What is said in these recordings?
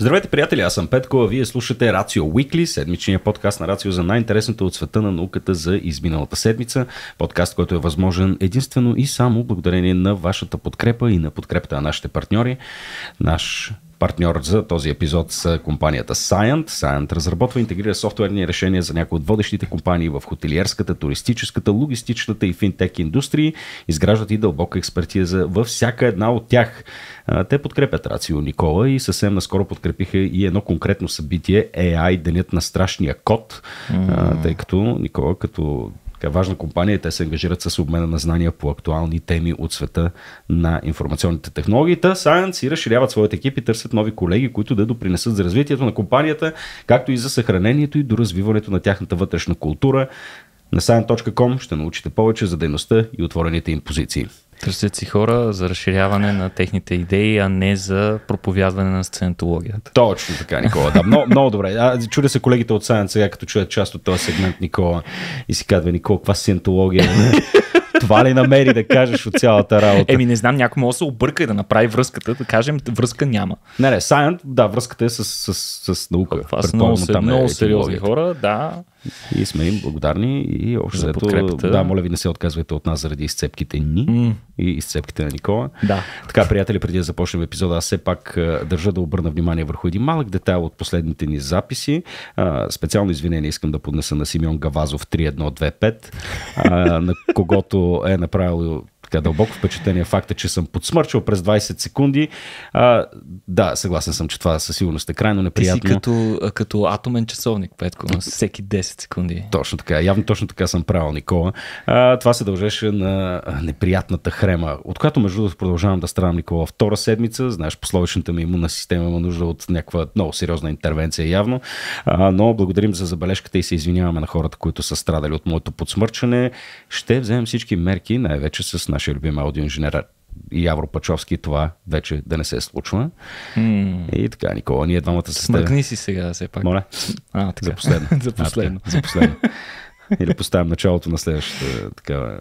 Здравейте, приятели! Аз съм Петко, а вие слушате Рацио Weekly, седмичния подкаст на Рацио за най-интересното от света на науката за изминалата седмица. Подкаст, който е възможен единствено и само благодарение на вашата подкрепа и на подкрепата на нашите партньори. Наш Партньор за този епизод с компанията Scient. Scient разработва и интегрира софтуерни решения за някои от водещите компании в хотелиерската, туристическата, логистичната и финтек индустрии. Изграждат и дълбока експертиза във всяка една от тях. Те подкрепят Рацио Никола и съвсем наскоро подкрепиха и едно конкретно събитие AI Денят на страшния код, mm. тъй като Никола като така е важна компания. Те се ангажират с обмена на знания по актуални теми от света на информационните технологии. Та Science и разширяват своите екипи, търсят нови колеги, които да допринесат за развитието на компанията, както и за съхранението и доразвиването на тяхната вътрешна култура. На science.com ще научите повече за дейността и отворените им позиции. Търсят си хора за разширяване на техните идеи, а не за проповядване на сценатологията. Точно така, Никола. Да, много, много добре. А, чудя се колегите от Сайен сега, като чуят част от този сегмент, Никола. И си казва, Никола, каква сценатология? Това ли намери да кажеш от цялата работа? Еми, не знам, някой може да се обърка и да направи връзката, да кажем, връзка няма. Не, не, Science, да, връзката е с, с, с, с наука. Това са много, там е много е сериозни хора, да. И сме им благодарни и общо за подкрепата. Да, моля ви, не се отказвайте от нас заради изцепките ни mm. и изцепките на Никола. Да. Така, приятели, преди да започнем епизода, аз все пак държа да обърна внимание върху един малък детайл от последните ни записи. А, специално извинение искам да поднеса на Симеон Гавазов 3125, а, на когото е направил така дълбоко впечатление факта, че съм подсмърчал през 20 секунди. А, да, съгласен съм, че това със сигурност е крайно неприятно. Ти си като, като атомен часовник, Петко, на всеки 10 секунди. Точно така, явно точно така съм правил, Никола. А, това се дължеше на неприятната хрема, от която между другото продължавам да страдам, Никола, втора седмица. Знаеш, пословичната ми имунна система има нужда от някаква много сериозна интервенция явно. А, но благодарим за забележката и се извиняваме на хората, които са страдали от моето подсмърчане. Ще вземем всички мерки, най-вече с най нашия любим аудиоинженер Явро Пачовски това вече да не се случва. Mm. И така, Никола, ние двамата се ставим. Мъкни си сега, все пак. Моля. А, така. За последно. за последно. А, така, за последно. Или поставим началото на следващата такава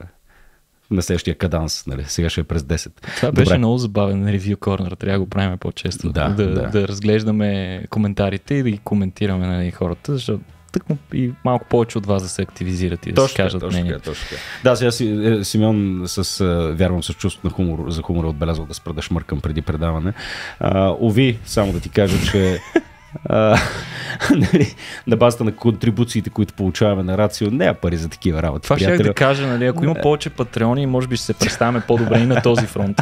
на следващия каданс, нали? Сега ще е през 10. Това Добре. беше много забавен на ревю корнер, трябва да го правим по-често. Да, да, да. да разглеждаме коментарите и да ги коментираме на нали, хората, защото тъкмо и малко повече от вас да се активизират и да точно, си кажат точно, мнение. Точно, точно. Да, сега си, Симеон, с, е, вярвам с чувство на хумор, за хумор е отбелязал да спра да шмъркам преди предаване. А, ови, само да ти кажа, че а, нали, на базата на контрибуциите, които получаваме на Рацио, не е пари за такива работи. Това ще да кажа, нали, ако има е. повече патреони, може би ще се представяме по-добре и на този фронт.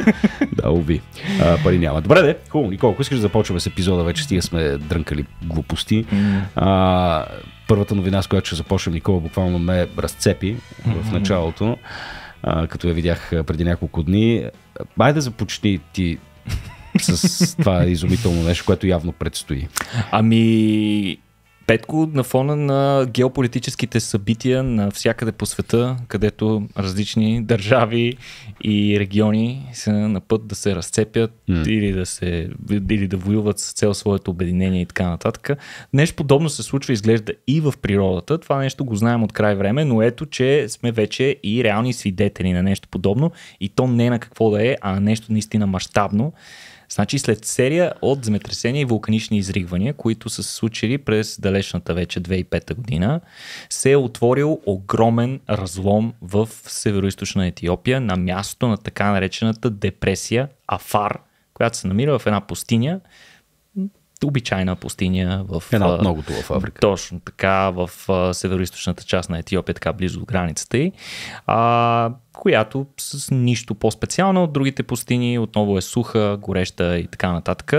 да, уби. А, пари няма. Добре, де, хубаво, Никол, ако искаш да започваме с епизода, вече стига сме дрънкали глупости. А, първата новина, с която ще започнем, Никола буквално ме разцепи в началото, а, като я видях преди няколко дни. Айде започни ти с това изумително нещо, което явно предстои. Ами, Петко, на фона на геополитическите събития навсякъде по света, където различни държави и региони са на път да се разцепят mm. или, да се, или да воюват с цел своето обединение и така нататък. Нещо подобно се случва, изглежда и в природата. Това нещо го знаем от край време, но ето, че сме вече и реални свидетели на нещо подобно и то не на какво да е, а на нещо наистина мащабно. Значи след серия от земетресения и вулканични изригвания, които са се случили през далечната вече 2005 година, се е отворил огромен разлом в северо Етиопия на място на така наречената депресия Афар, която се намира в една пустиня, обичайна пустиня в. Една от многото в Африка. Точно така, в северо част на Етиопия, така близо до границата й, а, която с нищо по специално от другите пустини, отново е суха, гореща и така нататък.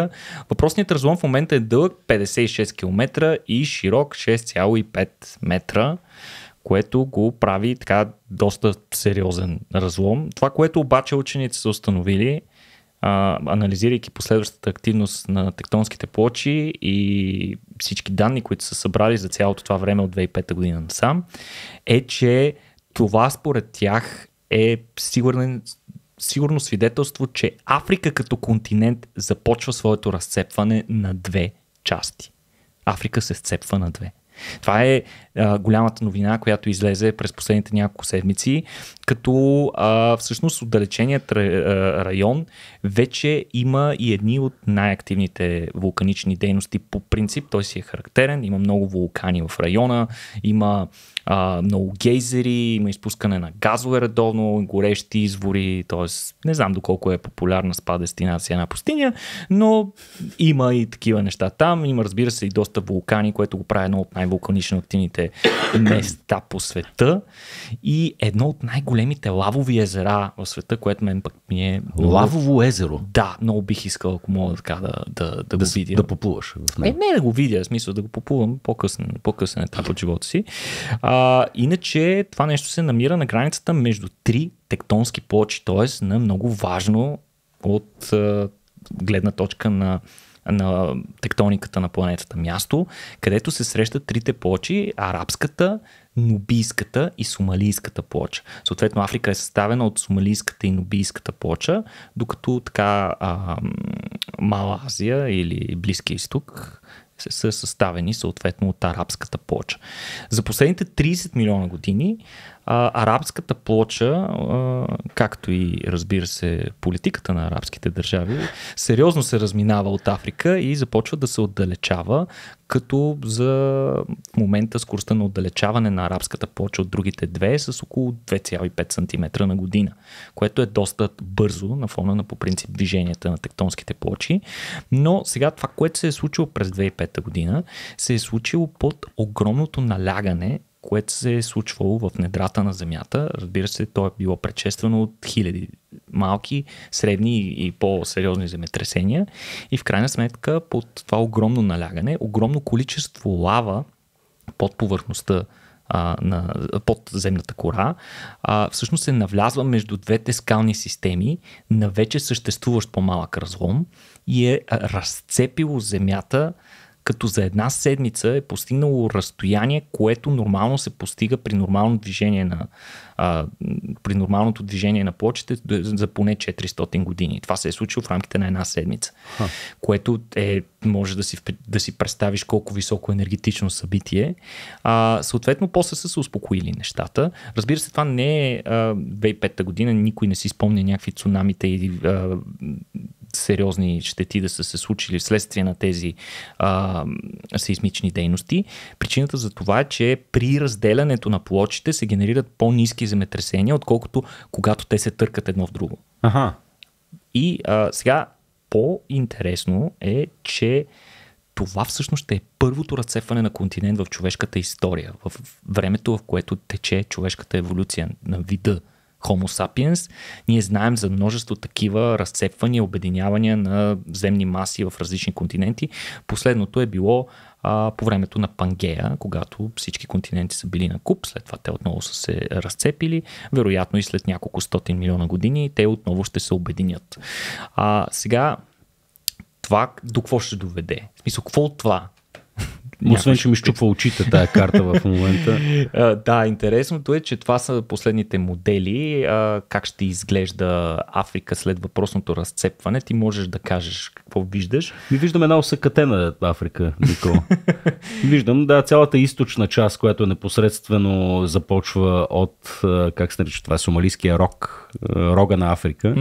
Въпросният разлом в момента е дълъг 56 км и широк 6,5 метра което го прави така доста сериозен разлом. Това, което обаче учените са установили а, анализирайки последващата активност на тектонските плочи и всички данни, които са събрали за цялото това време от 2005 година насам, е, че това според тях е сигурен, сигурно свидетелство, че Африка като континент започва своето разцепване на две части. Африка се сцепва на две. Това е а, голямата новина, която излезе през последните няколко седмици, като а, всъщност отдалеченият район вече има и едни от най-активните вулканични дейности по принцип. Той си е характерен, има много вулкани в района, има а, много гейзери, има изпускане на газове редовно, горещи извори, т.е. не знам доколко е популярна спа дестинация на пустиня, но има и такива неща там. Има разбира се и доста вулкани, което го прави едно от най-вулканично активните най-красивите места по света и едно от най-големите лавови езера в света, което мен пък ми е... Лавово езеро? Да, много бих искал, ако мога така да, да, да, да го видя. Да поплуваш в него? Не, не да го видя, в смисъл да го поплувам по-късен, по-късен етап от живота си. А, иначе това нещо се намира на границата между три тектонски плочи, т.е. на много важно от гледна точка на на тектониката на планетата място, където се срещат трите плочи, арабската, нубийската и сомалийската плоча. Съответно, Африка е съставена от сомалийската и нубийската плоча, докато така а, Мала Азия или Близкия изток са съставени съответно от арабската плоча. За последните 30 милиона години а, арабската плоча, а, както и разбира се политиката на арабските държави, сериозно се разминава от Африка и започва да се отдалечава, като за в момента скоростта на отдалечаване на арабската плоча от другите две е с около 2,5 см на година, което е доста бързо на фона на по принцип движенията на тектонските плочи. Но сега това, което се е случило през 2005 година, се е случило под огромното налягане което се е случвало в недрата на Земята. Разбира се, то е било предшествано от хиляди малки, средни и по-сериозни земетресения. И в крайна сметка, под това огромно налягане, огромно количество лава под повърхността а, на земната кора, а, всъщност се навлязва между двете скални системи на вече съществуващ по-малък разлом и е разцепило земята като за една седмица е постигнало разстояние, което нормално се постига при нормално движение на, а, при нормалното движение на плочите за поне 400 години. Това се е случило в рамките на една седмица, Ха. което е, може да си, да си представиш колко високо енергетично събитие. А, съответно, после са се успокоили нещата. Разбира се, това не е 2005 година, никой не си спомня някакви цунамите и а, сериозни щети да са се случили вследствие на тези а, сейсмични дейности. Причината за това е, че при разделянето на плочите се генерират по-низки земетресения, отколкото когато те се търкат едно в друго. Ага. И а, сега по-интересно е, че това всъщност е първото разцепване на континент в човешката история, в времето, в което тече човешката еволюция на вида Homo sapiens. Ние знаем за множество такива разцепвания, обединявания на земни маси в различни континенти. Последното е било а, по времето на Пангея, когато всички континенти са били на куп, след това те отново са се разцепили, вероятно и след няколко стотин милиона години те отново ще се обединят. А, сега това до какво ще доведе? В смисъл, какво от това? Някакъв... Освен, че ми щупва очите тая карта в момента. да, интересното е, че това са последните модели. Как ще изглежда Африка след въпросното разцепване. Ти можеш да кажеш какво виждаш. Ми виждам една усъкатена Африка, Нико. виждам, да, цялата източна част, която е непосредствено започва от, как се нарича това, сомалийския рог, рога на Африка.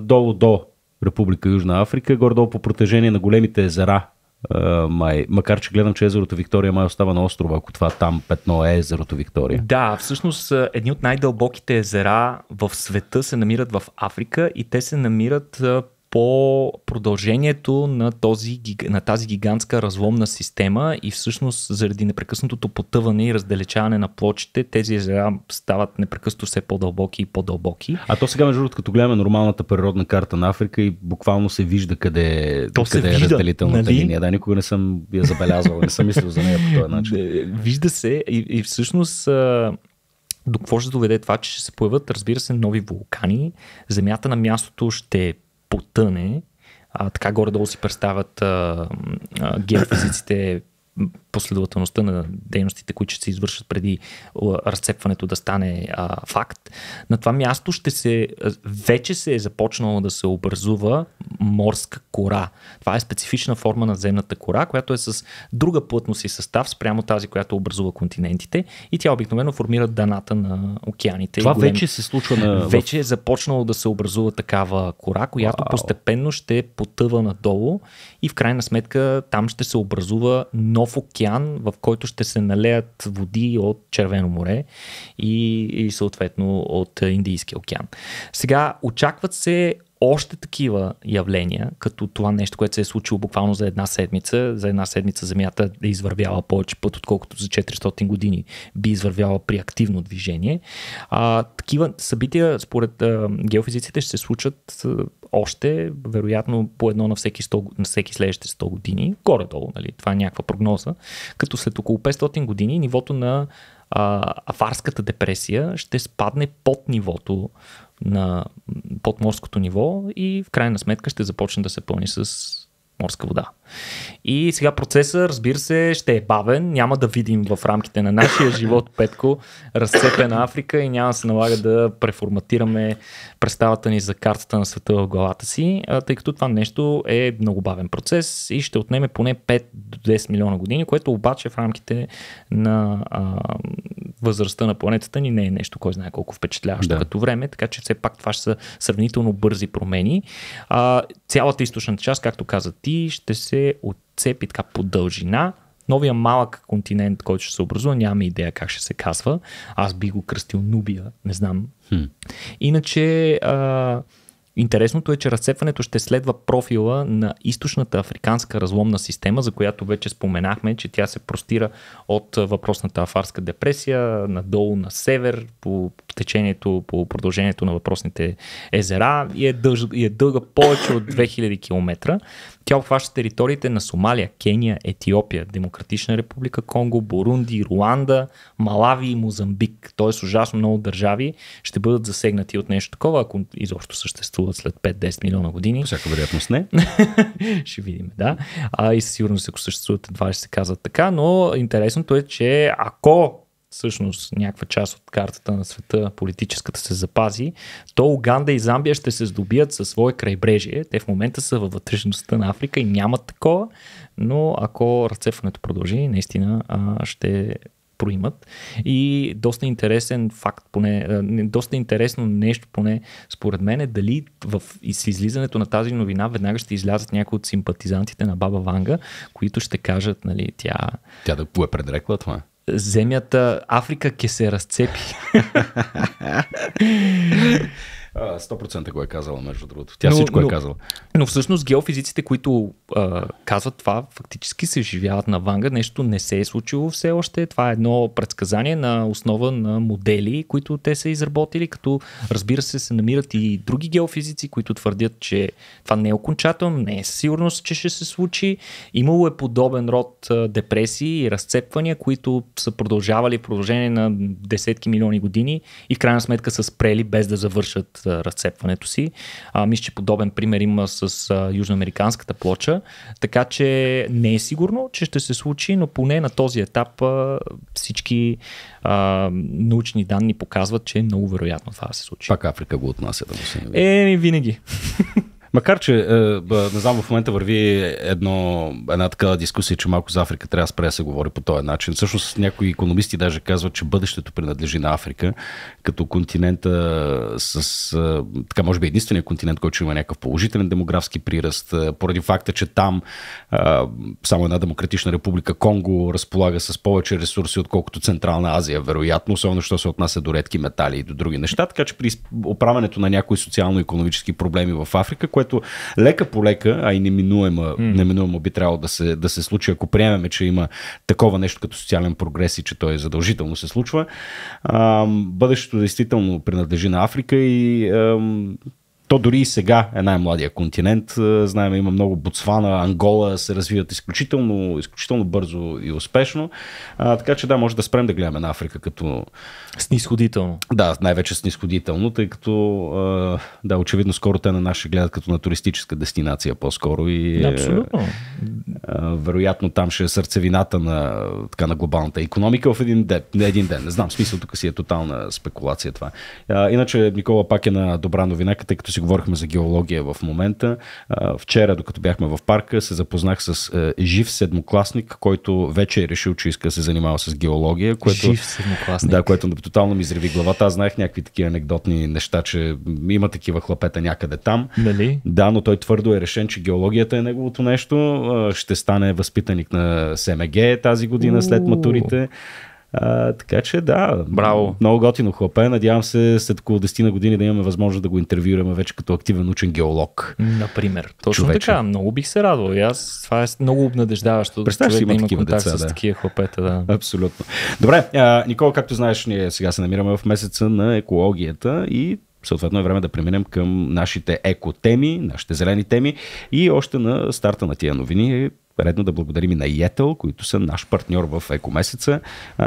долу до Република Южна Африка, гордо по протежение на големите езера май. Макар, че гледам, че езерото Виктория май остава на острова, ако това там петно е езерото Виктория. Да, всъщност едни от най-дълбоките езера в света се намират в Африка и те се намират по продължението на, този, на тази гигантска разломна система и всъщност заради непрекъснатото потъване и раздалечаване на плочите, тези езера стават непрекъснато все по-дълбоки и по-дълбоки. А то сега, между другото, като гледаме нормалната природна карта на Африка и буквално се вижда къде, то къде е вижда, разделителната нали? линия. Да, никога не съм я забелязвал, не съм мислил за нея по този начин. Вижда се и, и всъщност до какво ще доведе това, че ще се появят, разбира се, нови вулкани, земята на мястото ще потъне, а, така горе-долу си представят а, а, геофизиците последователността на дейностите, които ще се извършат преди разцепването да стане а, факт, на това място ще се, вече се е започнало да се образува морска кора. Това е специфична форма на земната кора, която е с друга плътност и състав спрямо тази, която образува континентите и тя обикновено формира даната на океаните. Това голем... вече се случва на... Вече е започнало да се образува такава кора, която Вау. постепенно ще потъва надолу и в крайна сметка там ще се образува нов океан океан, в който ще се налеят води от Червено море и, и съответно от Индийския океан. Сега очакват се още такива явления, като това нещо, което се е случило буквално за една седмица, за една седмица Земята е извървява повече път, отколкото за 400 години би извървяла при активно движение. А, такива събития, според а, геофизиците, ще се случат а, още, вероятно, по едно на всеки, 100, на всеки следващите 100 години, горе-долу, нали? това е някаква прогноза, като след около 500 години нивото на а, афарската депресия ще спадне под нивото на подморското ниво и в крайна сметка ще започне да се пълни с морска вода. И сега процеса, разбира се, ще е бавен. Няма да видим в рамките на нашия живот, Петко, разцепена Африка и няма да се налага да преформатираме представата ни за картата на света в главата си, тъй като това нещо е много бавен процес и ще отнеме поне 5 до 10 милиона години, което обаче в рамките на а, възрастта на планетата ни не е нещо, кой знае колко впечатляващо да. като време, така че все пак това ще са сравнително бързи промени. А, цялата източна част, както каза ти ще се отцепи така по дължина. Новия малък континент, който ще се образува, нямаме идея как ще се казва. Аз би го кръстил Нубия, не знам. Хм. Иначе, а, Интересното е, че разцепването ще следва профила на източната африканска разломна система, за която вече споменахме, че тя се простира от въпросната афарска депресия, надолу на север, по течението по продължението на въпросните езера и е, дълж, и е дълга повече от 2000 км. Тя обхваща териториите на Сомалия, Кения, Етиопия, Демократична република Конго, Бурунди, Руанда, Малави и Мозамбик. Тоест ужасно много държави ще бъдат засегнати от нещо такова, ако изобщо съществуват след 5-10 милиона години. Всяка вероятност не. ще видим, да. А, и със сигурност, ако съществуват, едва ще се казват така, но интересното е, че ако всъщност някаква част от картата на света, политическата се запази, то Уганда и Замбия ще се здобият със свое крайбрежие. Те в момента са във вътрешността на Африка и нямат такова, но ако разцепването продължи, наистина а, ще проимат. И доста интересен факт, поне, доста интересно нещо, поне според мен е дали в, с излизането на тази новина веднага ще излязат някои от симпатизантите на Баба Ванга, които ще кажат, нали, тя... Тя да го е предрекла това земята, Африка ке се разцепи. 100% го е казала, между другото. Тя но, всичко е но, е казала. Но всъщност геофизиците, които а, казват това, фактически се живяват на Ванга. Нещо не се е случило все още. Това е едно предсказание на основа на модели, които те са изработили, като разбира се се намират и други геофизици, които твърдят, че това не е окончателно, не е сигурност, че ще се случи. Имало е подобен род депресии и разцепвания, които са продължавали продължение на десетки милиони години и в крайна сметка са спрели без да завършат разцепването си. А, мисля, че подобен пример има с а, южноамериканската плоча, така че не е сигурно, че ще се случи, но поне на този етап а, всички а, научни данни показват, че е много вероятно това да се случи. Пак Африка го отнася да му се Е, винаги. Макар, че е, не знам, в момента върви едно, една такава дискусия, че малко за Африка трябва да спре да се говори по този начин. Всъщност някои економисти даже казват, че бъдещето принадлежи на Африка, като континента с, а, така може би единствения континент, който има някакъв положителен демографски приръст, а, поради факта, че там а, само една демократична република Конго разполага с повече ресурси, отколкото Централна Азия, вероятно, особено що се отнася до редки метали и до други неща, така че при оправянето на някои социално-економически проблеми в Африка, което лека по лека, а и неминуемо, mm. неминуемо би трябвало да се, да се случи, ако приемеме, че има такова нещо като социален прогрес и че той задължително се случва, а, бъдещето които действително принадлежи на Африка и ам, То дори и сега е най-младия континент. Е, знаем, има много Ботсвана, Ангола се развиват изключително, изключително бързо и успешно. А, така че да, може да спрем да гледаме на Африка като... Снисходително. Да, най-вече снисходително, тъй като да, очевидно скоро те на наши гледат като на туристическа дестинация по-скоро и е, абсолютно. А, вероятно там ще е сърцевината на, така, на глобалната економика в един ден. Не един ден, не знам, смисъл тук си е тотална спекулация това. А, иначе Никола пак е на добра новина, тъй като си говорихме за геология в момента. Вчера, докато бяхме в парка, се запознах с жив седмокласник, който вече е решил, че иска да се занимава с геология. Което, жив седмокласник. Да, което тотално ми изреви главата. Аз знаех някакви такива анекдотни неща, че има такива хлапета някъде там. Нали? Да, но той твърдо е решен, че геологията е неговото нещо. Ще стане възпитаник на СМГ тази година след матурите. А, така че да, Браво. много готино хлапе. Надявам се след около 10 на години да имаме възможност да го интервюираме вече като активен учен геолог. Например. Точно човече. така, много бих се радвал. И аз, това е много обнадеждаващо. Представяш си има да такива деца, с да. такива хлапета. Да. Абсолютно. Добре, а, Никола, както знаеш, ние сега се намираме в месеца на екологията и съответно е време да преминем към нашите еко-теми, нашите зелени теми и още на старта на тия новини е редно да благодарим и на Етел, които са наш партньор в Екомесеца.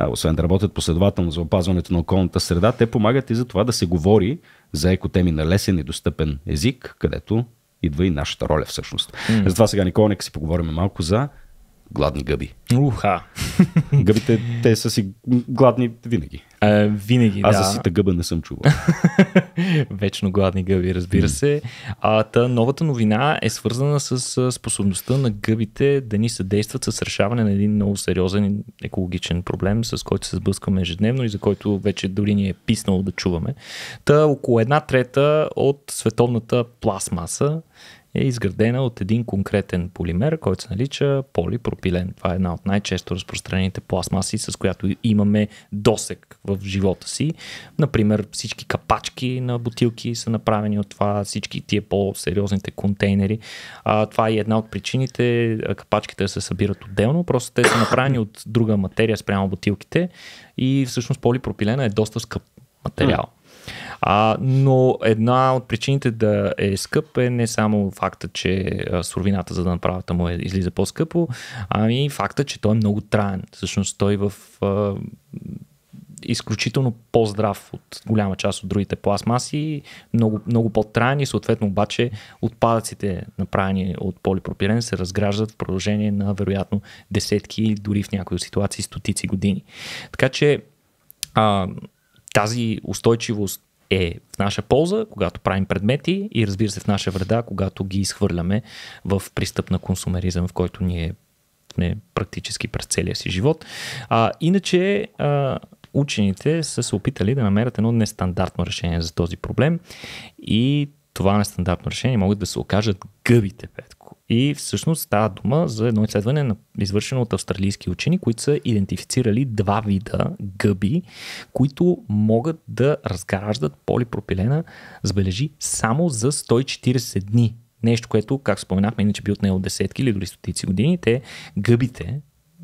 Освен да работят последователно за опазването на околната среда, те помагат и за това да се говори за екотеми на лесен и достъпен език, където идва и нашата роля всъщност. Mm. Затова сега, Никола, нека си поговорим малко за гладни гъби. Уха! Гъбите, те са си гладни винаги. А, винаги, Аз да. за сита гъба не съм чувал. Вечно гладни гъби, разбира mm. се. А, та, новата новина е свързана с способността на гъбите да ни съдействат с решаване на един много сериозен екологичен проблем, с който се сблъскваме ежедневно и за който вече дори ни е писнало да чуваме. Та около една трета от световната пластмаса е изградена от един конкретен полимер, който се нарича полипропилен. Това е една от най-често разпространените пластмаси, с която имаме досек в живота си. Например, всички капачки на бутилки са направени от това, всички тия по-сериозните контейнери. А, това е една от причините капачките да се събират отделно, просто те са направени от друга материя спрямо бутилките и всъщност полипропилена е доста скъп материал. А, но една от причините да е скъп е не само факта, че суровината за да направата му е, излиза по-скъпо, ами и факта, че той е много траен. Всъщност той в а, изключително по-здрав от голяма част от другите пластмаси, много, много по-трайни, съответно обаче отпадъците, направени от полипропилен, се разграждат в продължение на вероятно десетки, дори в някои ситуации стотици години. Така че а, тази устойчивост е в наша полза, когато правим предмети и разбира се в наша вреда, когато ги изхвърляме в пристъп на консумеризъм, в който ние сме практически през целия си живот. А, иначе а, учените са се опитали да намерят едно нестандартно решение за този проблем и това нестандартно решение могат да се окажат гъбите, Петко. И всъщност става дума за едно изследване, извършено от австралийски учени, които са идентифицирали два вида гъби, които могат да разграждат полипропилена, забележи, само за 140 дни. Нещо, което, как споменахме, иначе би отнело десетки или дори стотици години, те гъбите,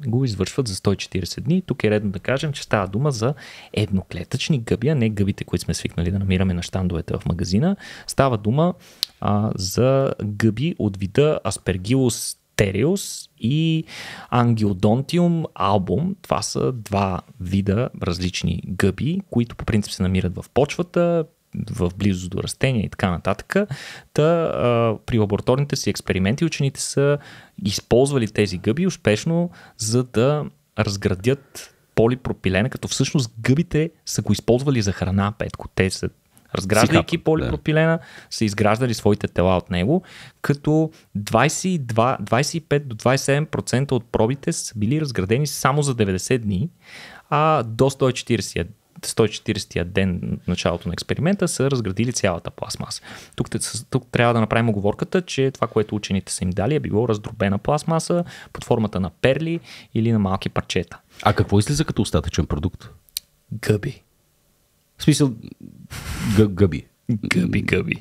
го извършват за 140 дни. Тук е редно да кажем, че става дума за едноклетъчни гъби, а не гъбите, които сме свикнали да намираме на щандовете в магазина. Става дума а, за гъби от вида Aspergillus Териус и Ангиодонтиум Албум. Това са два вида различни гъби, които по принцип се намират в почвата, в близост до растения и така нататък. Та, а, при лабораторните си експерименти учените са използвали тези гъби успешно, за да разградят полипропилена, като всъщност гъбите са го използвали за храна, Петко. Те са разграждайки полипропилена, да. са изграждали своите тела от него, като 22, 25 до 27% от пробите са били разградени само за 90 дни, а до 140 140-я ден началото на експеримента са разградили цялата пластмаса. Тук, тук трябва да направим оговорката, че това, което учените са им дали е било раздробена пластмаса под формата на перли или на малки парчета. А какво излиза като остатъчен продукт? Гъби. В смисъл, гъби. Гъби, гъби.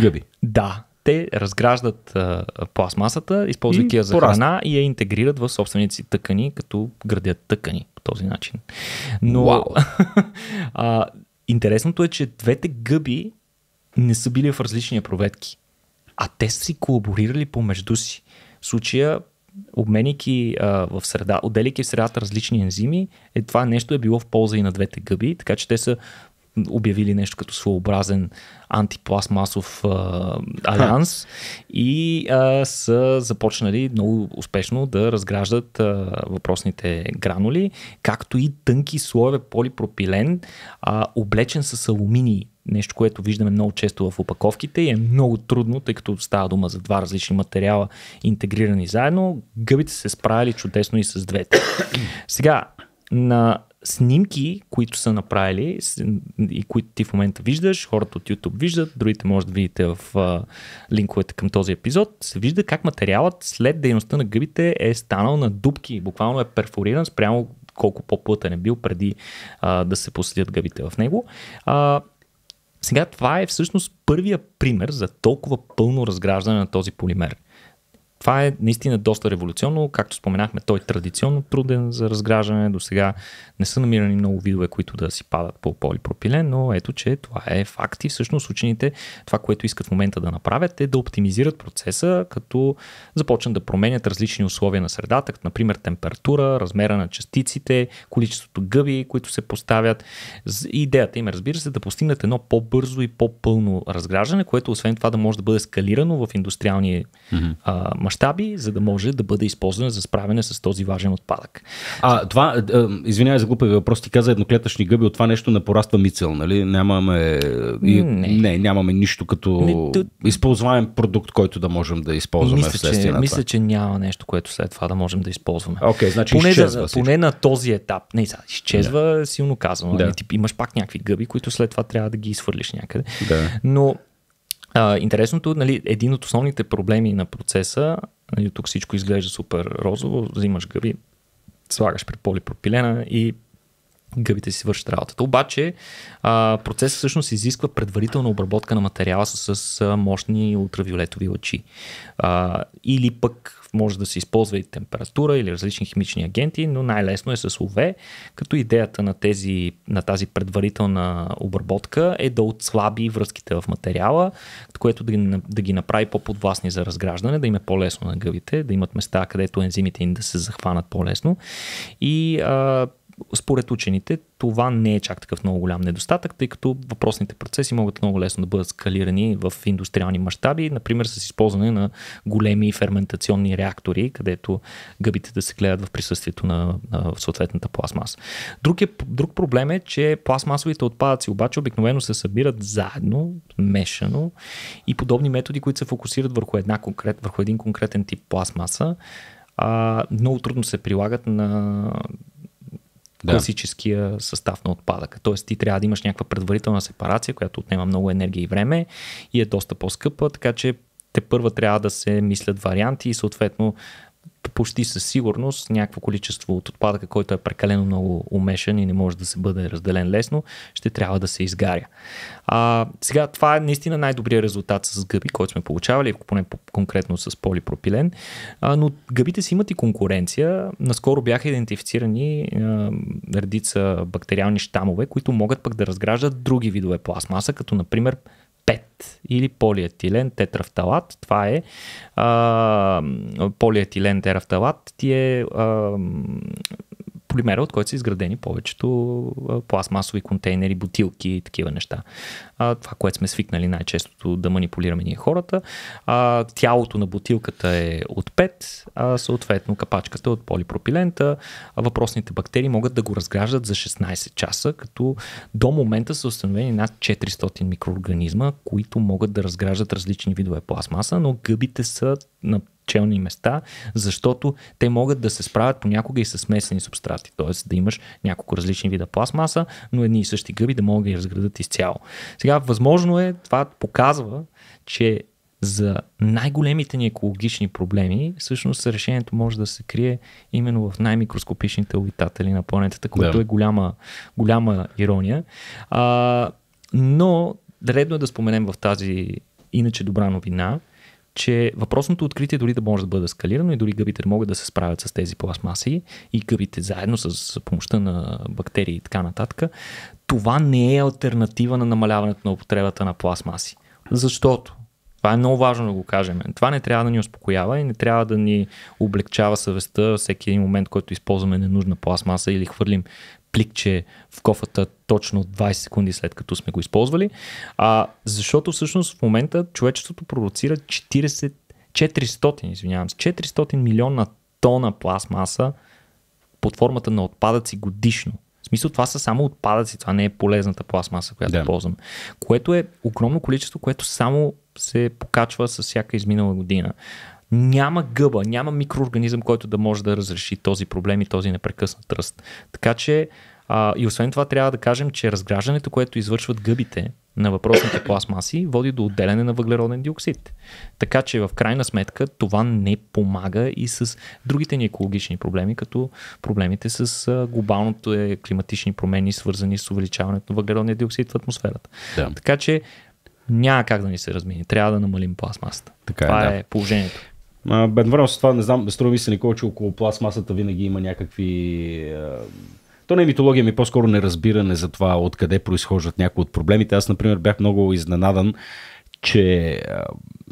Гъби. Да, те разграждат а, пластмасата, използвайки я за пораст. храна и я интегрират в собствените си тъкани, като градят тъкани по този начин. Но а, интересното е, че двете гъби не са били в различни проветки, а те са си колаборирали помежду си. В случая обменяйки в среда, отделяйки в средата различни ензими, е, това нещо е било в полза и на двете гъби, така че те са обявили нещо като своеобразен антипластмасов а, алианс и а, са започнали много успешно да разграждат а, въпросните гранули, както и тънки слоеве полипропилен, а, облечен с алуминий нещо, което виждаме много често в опаковките и е много трудно, тъй като става дума за два различни материала, интегрирани заедно. Гъбите се справили чудесно и с двете. Сега, на снимки, които са направили и които ти в момента виждаш, хората от YouTube виждат, другите може да видите в а, линковете към този епизод, се вижда как материалът след дейността на гъбите е станал на дубки, буквално е перфориран спрямо колко по-плътен е бил преди а, да се посетят гъбите в него. А, сега това е всъщност първия пример за толкова пълно разграждане на този полимер – това е наистина доста революционно. Както споменахме, той е традиционно труден за разграждане. До сега не са намирани много видове, които да си падат по полипропилен, но ето, че това е факт и всъщност учените това, което искат в момента да направят е да оптимизират процеса, като започнат да променят различни условия на средата, като например температура, размера на частиците, количеството гъби, които се поставят. Идеята им е, разбира се, да постигнат едно по-бързо и по-пълно разграждане, което освен това да може да бъде скалирано в индустриални mm-hmm мащаби, за да може да бъде използвана за справяне с този важен отпадък. А, това, е, е, извинявай за глупави въпрос, ти каза едноклетъчни гъби, от това нещо не пораства мицел, нали? Нямаме, не. не. нямаме нищо като не, то... използваем продукт, който да можем да използваме мисля, вследствие че, на това. Мисля, че няма нещо, което след това да можем да използваме. Окей, okay, значи поне, изчезва да, поне на този етап, не, сега, изчезва да. силно казано. Ами, да. Ти имаш пак някакви гъби, които след това трябва да ги изхвърлиш някъде. Да. Но а, интересното, нали, един от основните проблеми на процеса, нали, тук всичко изглежда супер розово, взимаш гъби, слагаш при полипропилена и гъбите си вършат работата. Обаче а, процесът всъщност изисква предварителна обработка на материала с, с мощни ултравиолетови лъчи. А, или пък може да се използва и температура или различни химични агенти, но най-лесно е с УВ, като идеята на, тези, на тази предварителна обработка е да отслаби връзките в материала, което да ги, да ги направи по-подвластни за разграждане, да им е по-лесно на гъбите, да имат места, където ензимите им да се захванат по-лесно и а, според учените това не е чак такъв много голям недостатък, тъй като въпросните процеси могат много лесно да бъдат скалирани в индустриални мащаби, например с използване на големи ферментационни реактори, където гъбите да се гледат в присъствието на, на съответната пластмаса. Друг, е, друг проблем е, че пластмасовите отпадъци обаче обикновено се събират заедно, мешано и подобни методи, които се фокусират върху, една конкрет, върху един конкретен тип пластмаса, а, много трудно се прилагат на да. класическия състав на отпадъка. Тоест ти трябва да имаш някаква предварителна сепарация, която отнема много енергия и време и е доста по-скъпа, така че те първа трябва да се мислят варианти и съответно почти със сигурност някакво количество от отпадъка, който е прекалено много умешен и не може да се бъде разделен лесно, ще трябва да се изгаря. А, сега това е наистина най-добрият резултат с гъби, който сме получавали, поне конкретно с полипропилен, а, но гъбите си имат и конкуренция. Наскоро бяха идентифицирани а, редица бактериални щамове, които могат пък да разграждат други видове пластмаса, като например 5 или полиетилен тетрафталат. Това е а, полиетилен терафталат. Ти е а, полимера, от който са изградени повечето пластмасови контейнери, бутилки и такива неща. А, това, което сме свикнали най-често да манипулираме ние хората. А, тялото на бутилката е от пет, а съответно капачката е от полипропилента. А въпросните бактерии могат да го разграждат за 16 часа, като до момента са установени над 400 микроорганизма, които могат да разграждат различни видове пластмаса, но гъбите са на челни места, защото те могат да се справят понякога и с смесени субстрати, т.е. да имаш няколко различни вида пластмаса, но едни и същи гъби да могат да ги разградат изцяло. Сега, възможно е, това показва, че за най-големите ни екологични проблеми, всъщност решението може да се крие именно в най-микроскопичните обитатели на планетата, което да. е голяма, голяма ирония. А, но редно е да споменем в тази иначе добра новина, че въпросното откритие дори да може да бъде скалирано и дори гъбите да могат да се справят с тези пластмаси и гъбите заедно с помощта на бактерии и така нататък, това не е альтернатива на намаляването на употребата на пластмаси. Защото това е много важно да го кажем. Това не трябва да ни успокоява и не трябва да ни облегчава съвестта всеки един момент, който използваме ненужна пластмаса или хвърлим пликче в кофата точно 20 секунди след като сме го използвали, а, защото всъщност в момента човечеството продуцира 40, 400, извинявам 400 милиона тона пластмаса под формата на отпадъци годишно. В смисъл това са само отпадъци, това не е полезната пластмаса, която да. ползвам. Което е огромно количество, което само се покачва с всяка изминала година. Няма гъба, няма микроорганизъм, който да може да разреши този проблем и този непрекъснат ръст. Така че, а, и освен това, трябва да кажем, че разграждането, което извършват гъбите на въпросните пластмаси, води до отделяне на въглероден диоксид. Така че, в крайна сметка, това не помага и с другите ни екологични проблеми, като проблемите с глобалното е климатични промени, свързани с увеличаването на въглеродния диоксид в атмосферата. Да. Така че, няма как да ни се размини. Трябва да намалим пластмасата. Така е, Това да. е положението. Едновременно с това, не знам, струва ми се, никога, че около пластмасата винаги има някакви... То не е митология, ми по-скоро неразбиране за това откъде произхождат някои от проблемите. Аз, например, бях много изненадан, че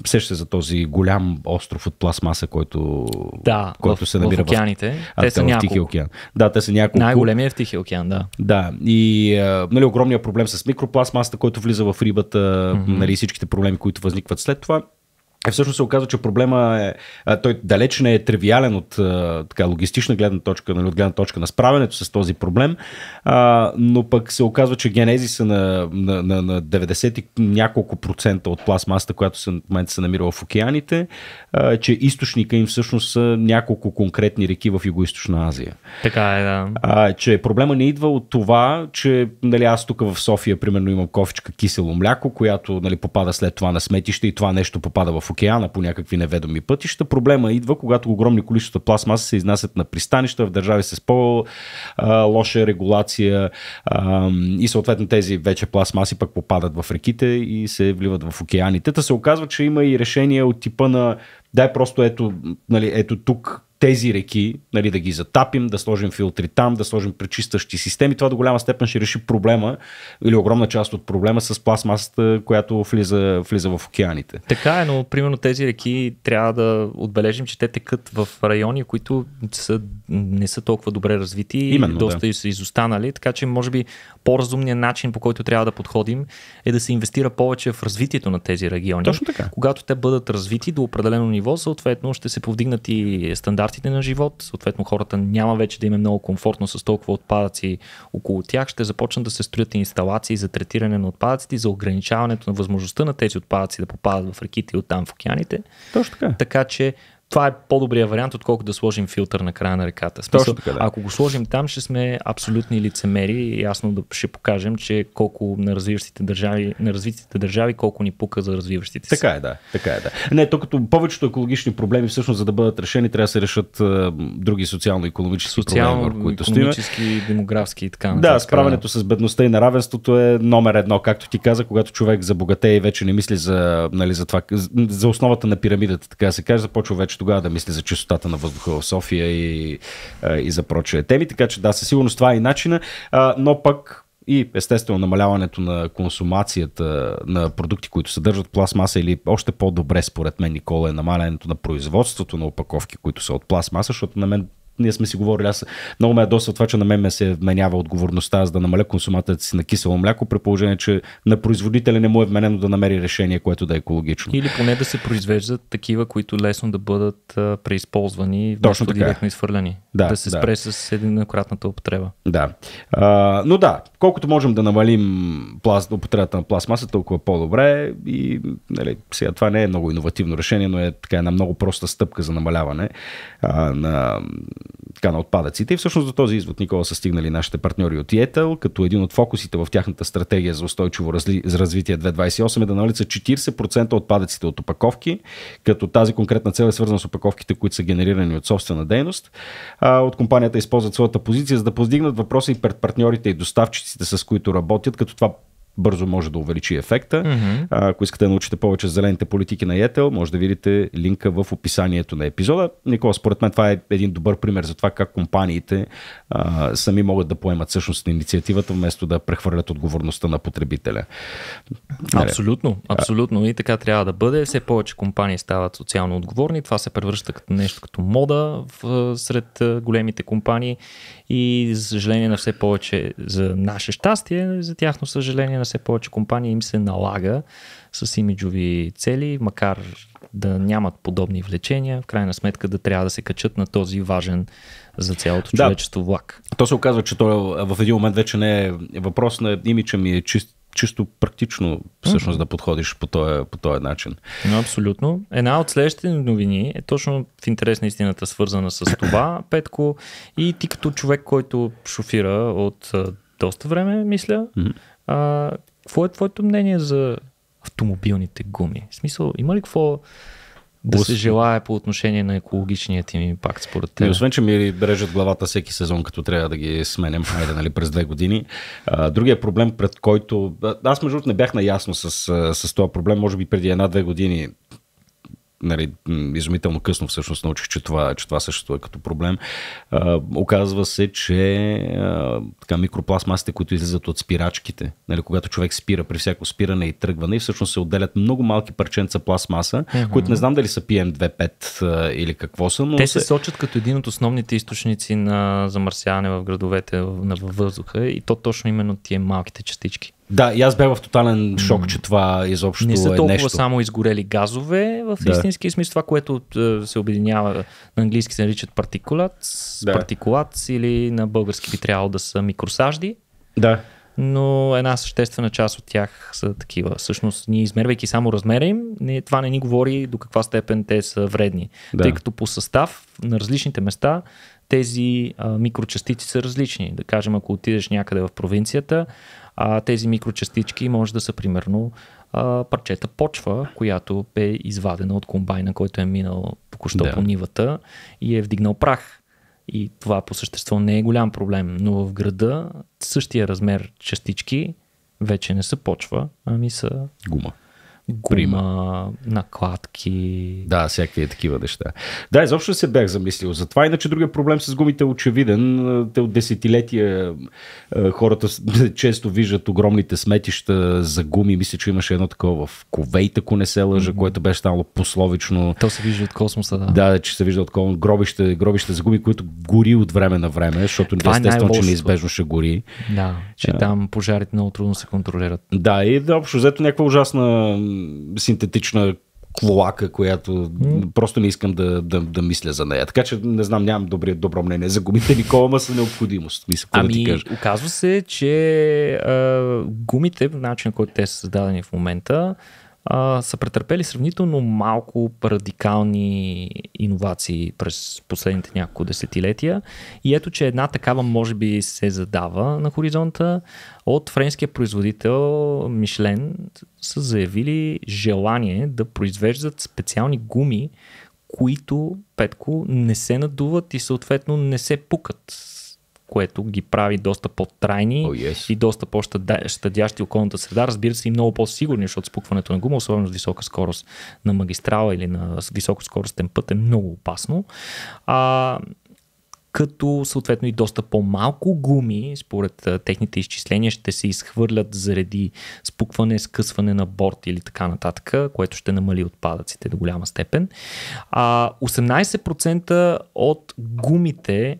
сеща за този голям остров от пластмаса, който, да, който в, се намира в океаните. В, а, те, са в няколко. океан. Да, те са няколко. Най-големият е в Тихия океан, да. Да, и а, нали, огромният проблем с микропластмасата, който влиза в рибата, mm-hmm. нали, всичките проблеми, които възникват след това. Е, всъщност се оказва, че проблема е, той далеч не е тривиален от така, логистична гледна точка, нали, от гледна точка на справянето с този проблем, а, но пък се оказва, че генезиса на, на, на, на 90 и няколко процента от пластмасата, която се, в момента се намира в океаните, а, че източника им всъщност са няколко конкретни реки в Юго-Источна Азия. Така е, да. А, че проблема не идва от това, че нали, аз тук в София, примерно, имам кофичка кисело мляко, която нали, попада след това на сметище и това нещо попада в океаните океана по някакви неведоми пътища. Проблема идва, когато огромни количества пластмаса се изнасят на пристанища в държави с по-лоша регулация и съответно тези вече пластмаси пък попадат в реките и се вливат в океаните. Та се оказва, че има и решения от типа на дай просто ето, нали, ето тук тези реки, нали, да ги затапим, да сложим филтри там, да сложим пречистващи системи. Това до голяма степен ще реши проблема или огромна част от проблема с пластмасата, която влиза, влиза в океаните. Така е, но примерно тези реки трябва да отбележим, че те текат в райони, които са, не са толкова добре развити и доста да. са изостанали, така че може би по-разумният начин, по който трябва да подходим е да се инвестира повече в развитието на тези региони. Точно така. Когато те бъдат развити до определено ниво, съответно ще се повдигнат и стандарти стандартите на живот, съответно хората няма вече да им е много комфортно с толкова отпадъци около тях, ще започнат да се строят инсталации за третиране на отпадъците и за ограничаването на възможността на тези отпадъци да попадат в реките и оттам в океаните. Точно така. Така че това е по-добрия вариант, отколкото да сложим филтър на края на реката. Смисъл, така, да. Ако го сложим там, ще сме абсолютни лицемери и ясно да ще покажем, че колко на развиващите държави, на развитите държави, колко ни пука за развиващите се. Така е, да. Така е, да. Не, то като повечето екологични проблеми, всъщност, за да бъдат решени, трябва да се решат а, други социално-економически социално, проблеми, които Социално-економически, демографски и така нататък. Да, справянето с бедността и неравенството е номер едно. Както ти каза, когато човек забогатее и вече не мисли за, нали, за, това, за основата на пирамидата, така се каже, започва вече вече тогава да мисли за чистотата на въздуха в София и, и за прочие теми. Така че да, със сигурност това е и начина, но пък и естествено намаляването на консумацията на продукти, които съдържат пластмаса или още по-добре според мен, Никола, е намалянето на производството на опаковки, които са от пластмаса, защото на мен ние сме си говорили, аз много ме е доста това, че на мен ме се вменява отговорността за да намаля консумацията си на кисело мляко, при положение, че на производителя не му е вменено да намери решение, което да е екологично. Или поне да се произвеждат такива, които лесно да бъдат преизползвани, точно така. директно изхвърлени. Да, да се да. спре с еднократната употреба. Да. А, но да, колкото можем да навалим пласт, употребата на пластмаса, толкова по-добре. И нали, сега това не е много иновативно решение, но е така една много проста стъпка за намаляване а, на, така, на отпадъците. И всъщност до този извод Никола са стигнали нашите партньори от Yetel, като един от фокусите в тяхната стратегия за устойчиво разли, за развитие 2028 е да налица 40% отпадъците от опаковки, като тази конкретна цел е свързана с опаковките, които са генерирани от собствена дейност. А, от компанията използват своята позиция, за да поздигнат въпроса и пред партньорите и доставчиците процесите, с които работят, като това бързо може да увеличи ефекта. Mm-hmm. ако искате да научите повече за зелените политики на Етел, може да видите линка в описанието на епизода. Никола, според мен това е един добър пример за това как компаниите а, сами могат да поемат на инициативата, вместо да прехвърлят отговорността на потребителя. Нали? Абсолютно, абсолютно. И така трябва да бъде. Все повече компании стават социално отговорни. Това се превръща като нещо като мода в, сред големите компании и за съжаление на все повече за наше щастие, за тяхно съжаление на все повече компании им се налага с имиджови цели, макар да нямат подобни влечения, в крайна сметка да трябва да се качат на този важен за цялото да. човечество влак. То се оказва, че то в един момент вече не е въпрос на имиджа ми е чист чисто практично всъщност mm-hmm. да подходиш по този, по този начин. Но, абсолютно. Една от следващите новини е точно в интерес на истината свързана с това, Петко. И ти като човек, който шофира от доста време, мисля, mm-hmm. А, какво е твоето мнение за автомобилните гуми? В смисъл, има ли какво да се желая по отношение на екологичният им импакт според теб. И освен, че ми режат главата всеки сезон, като трябва да ги сменям, айде, нали, през две години. А, другия проблем, пред който... Аз, между другото, не бях наясно с, с този проблем, може би преди една-две години нали, изумително късно всъщност научих, че това, че това съществува като проблем. А, оказва се, че а, така, микропластмасите, които излизат от спирачките, нали, когато човек спира при всяко спиране и тръгване, и всъщност се отделят много малки парченца пластмаса, mm-hmm. които не знам дали са PM25 или какво са, но... Те се сочат като един от основните източници на замърсяване в градовете, на въздуха и то точно именно тия малките частички. Да, и аз бях в тотален шок, че това изобщо не са е толкова е нещо. само изгорели газове, в да. истински смисъл това, което е, се объединява, на английски се наричат партикулат, да. партикулат или на български би трябвало да са микросажди. Да. Но една съществена част от тях са такива. Всъщност, ние измервайки само размера им, не, това не ни говори до каква степен те са вредни. Да. Тъй като по състав на различните места тези а, микрочастици са различни. Да кажем, ако отидеш някъде в провинцията, а тези микрочастички може да са примерно а, парчета почва, която е извадена от комбайна, който е минал току-що да. по нивата и е вдигнал прах. И това по същество не е голям проблем, но в града същия размер частички вече не са почва, ами са гума гума, накладки. Да, всякакви е такива неща. Да, изобщо се бях замислил. Затова иначе другия проблем с гумите е очевиден. Те от десетилетия е, хората често виждат огромните сметища за гуми. Мисля, че имаше едно такова в ковейта ако не се лъжа, mm-hmm. което беше станало пословично. То се вижда от космоса, да. Да, че се вижда от космоса. Гробище, гробище за гуми, които гори от време на време, защото Това естествено, е че неизбежно ще гори. Да, че а... там пожарите много трудно се контролират. Да, и да, общо взето някаква ужасна синтетична клоака, която mm. просто не искам да, да, да мисля за нея. Така че не знам, нямам добре, добро мнение за гумите, Никола, ма са необходимост. Мисля, ами, да ти кажа. оказва се, че а, гумите, в начинът, който те са създадени в момента, а, са претърпели сравнително малко радикални иновации през последните няколко десетилетия. И ето, че една такава може би се задава на хоризонта. От френския производител Мишлен са заявили желание да произвеждат специални гуми, които, Петко, не се надуват и съответно не се пукат което ги прави доста по-трайни oh, yes. и доста по-щадящи околната среда. Разбира се и много по-сигурни, защото спукването на гума, особено с висока скорост на магистрала или на високоскоростен път е много опасно. А, като съответно и доста по-малко гуми, според а, техните изчисления, ще се изхвърлят заради спукване, скъсване на борт или така нататък, което ще намали отпадъците до голяма степен. А, 18% от гумите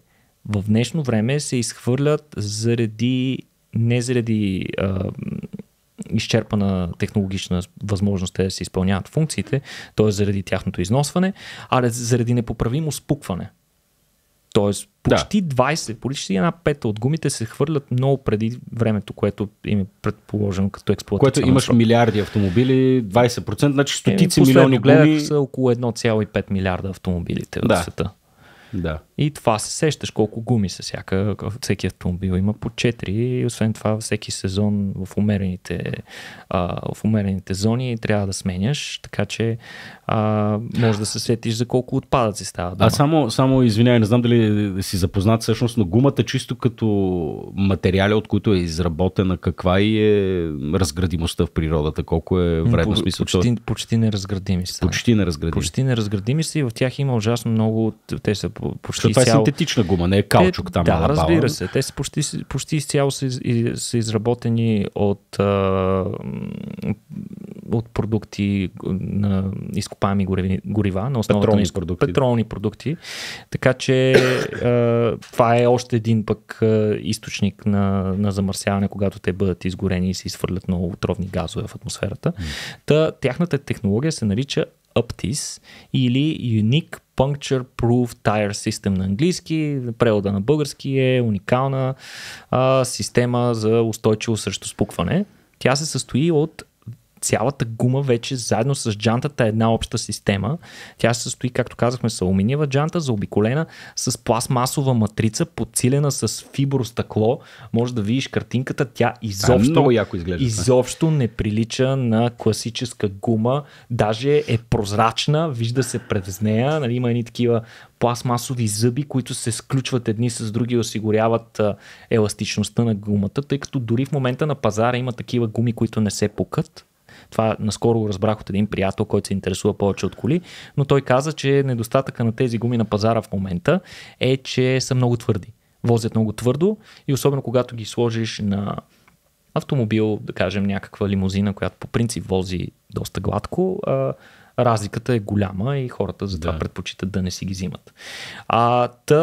в днешно време се изхвърлят заради, не заради а, изчерпана технологична възможност те да се изпълняват функциите, т.е. заради тяхното износване, а заради непоправимо спукване. Т.е. почти да. 20, почти една пета от гумите се хвърлят много преди времето, което им е предположено като експлуатация. Което имаш срок. милиарди автомобили, 20%, значи стотици е, милиони гледах, гуми. са около 1,5 милиарда автомобилите да. в света. Да. И това се сещаш колко гуми са всяка, всеки автомобил има по 4 и освен това всеки сезон в умерените, а, в умерените зони трябва да сменяш, така че а, може да се сетиш за колко отпадъци става дума. А само, само извинявай, не знам дали си запознат всъщност, но гумата чисто като материали, от които е изработена, каква и е разградимостта в природата, колко е вредно По, смисъл. Почти, това... почти неразградими са. Почти неразградими. Почти неразградими са и в тях има ужасно много, те са почти Защото цяло... това е синтетична гума, не е каучук там. Да, алабала. разбира се, те са почти, почти изцяло са, са изработени от а, от продукти на изкопаеми горива, на основата петролни на изк... продукти. петролни продукти. Така че това е още един пък източник на, на замърсяване, когато те бъдат изгорени и се изхвърлят много отровни газове в атмосферата. Та, тяхната технология се нарича UPTIS или Unique Puncture Proof Tire System на английски, превода на български е уникална а, система за устойчиво срещу спукване. Тя се състои от цялата гума вече заедно с джантата е една обща система. Тя се състои, както казахме, с алуминиева джанта, заобиколена с пластмасова матрица, подсилена с фибростъкло. Може да видиш картинката, тя е изобщо, а, яко изглежда, изобщо не прилича на класическа гума. Даже е прозрачна, вижда се през нея. Нали, има едни такива пластмасови зъби, които се сключват едни с други и осигуряват еластичността на гумата, тъй като дори в момента на пазара има такива гуми, които не се пукат. Това наскоро го разбрах от един приятел, който се интересува повече от коли, но той каза, че недостатъка на тези гуми на пазара в момента е, че са много твърди. Возят много твърдо и особено когато ги сложиш на автомобил, да кажем някаква лимузина, която по принцип вози доста гладко, разликата е голяма и хората затова да. предпочитат да не си ги взимат. А, та,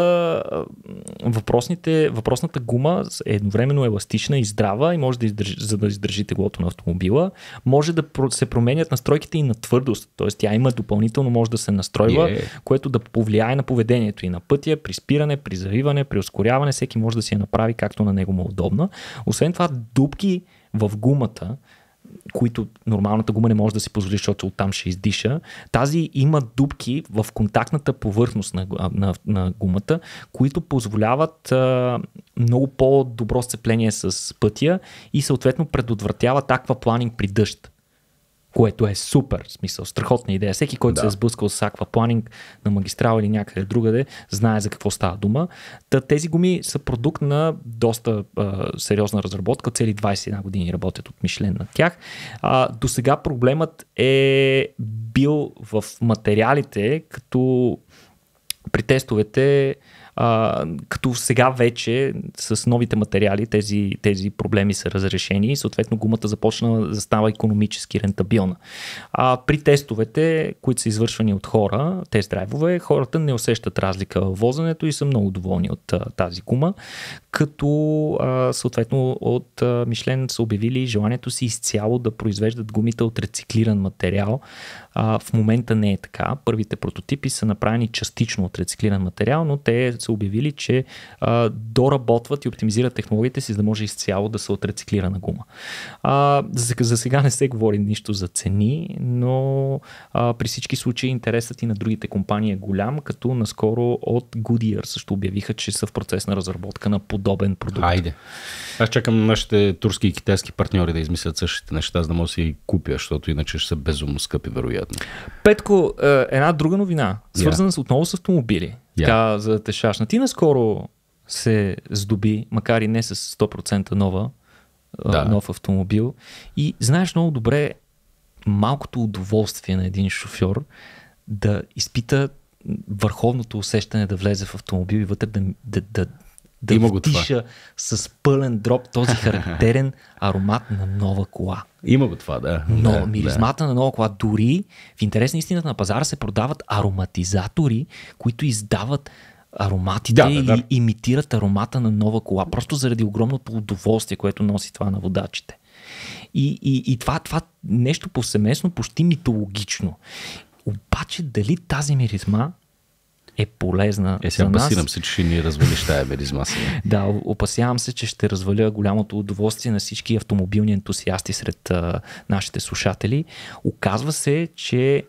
въпросните, въпросната гума е едновременно еластична и здрава и може да издържи, за да издържи теглото на автомобила. Може да се променят настройките и на твърдост, т.е. тя има допълнително може да се настройва, yeah. Е. което да повлияе на поведението и на пътя, при спиране, при завиване, при ускоряване, всеки може да си я направи както на него му е удобна. Освен това, дубки в гумата, които нормалната гума не може да си позволи, защото оттам ще издиша. Тази има дубки в контактната повърхност на, на, на гумата, които позволяват а, много по-добро сцепление с пътя и съответно предотвратяват аквапланинг при дъжд което е супер, смисъл, страхотна идея. Всеки, който да. се е сблъскал с аквапланинг на магистрала или някъде другаде, знае за какво става дума. Та, тези гуми са продукт на доста а, сериозна разработка, цели 21 години работят от Мишлен на тях. А, до сега проблемът е бил в материалите, като при тестовете а, като сега вече с новите материали тези, тези проблеми са разрешени и съответно гумата започна да става економически рентабилна. А при тестовете, които са извършвани от хора, тест драйвове, хората не усещат разлика в возенето и са много доволни от а, тази гума, като а, съответно от а, Мишлен са обявили желанието си изцяло да произвеждат гумите от рециклиран материал, а, в момента не е така. Първите прототипи са направени частично от рециклиран материал, но те са обявили, че а, доработват и оптимизират технологиите си, за да може изцяло да са от рециклирана гума. А, за, за сега не се говори нищо за цени, но а, при всички случаи интересът и на другите компании е голям, като наскоро от Goodyear също обявиха, че са в процес на разработка на подобен продукт. Айде. Аз чакам нашите турски и китайски партньори да измислят същите неща, за да може да си купя, защото иначе ще са безумно скъпи, вероятно вероятно Петко, е, една друга новина, свързана yeah. с отново с автомобили. Yeah. Така, за да те шашна. Ти наскоро се здоби, макар и не с 100% нова, е, да. нов автомобил. И знаеш много добре малкото удоволствие на един шофьор да изпита върховното усещане да влезе в автомобил и вътре да, да, да, да Има втиша с пълен дроб този характерен аромат на нова кола. Има го това, да. Но да, миризмата да. на нова кола, дори в интересна истина на пазара се продават ароматизатори, които издават ароматите да, да, да. имитират аромата на нова кола, просто заради огромното удоволствие, което носи това на водачите. И, и, и това, това нещо повсеместно, почти митологично. Обаче дали тази миризма е полезна е, сега за нас. Опасявам се, че ще ни развалиш тая белизма да, опасявам се, че ще разваля голямото удоволствие на всички автомобилни ентусиасти сред а, нашите слушатели. Оказва се, че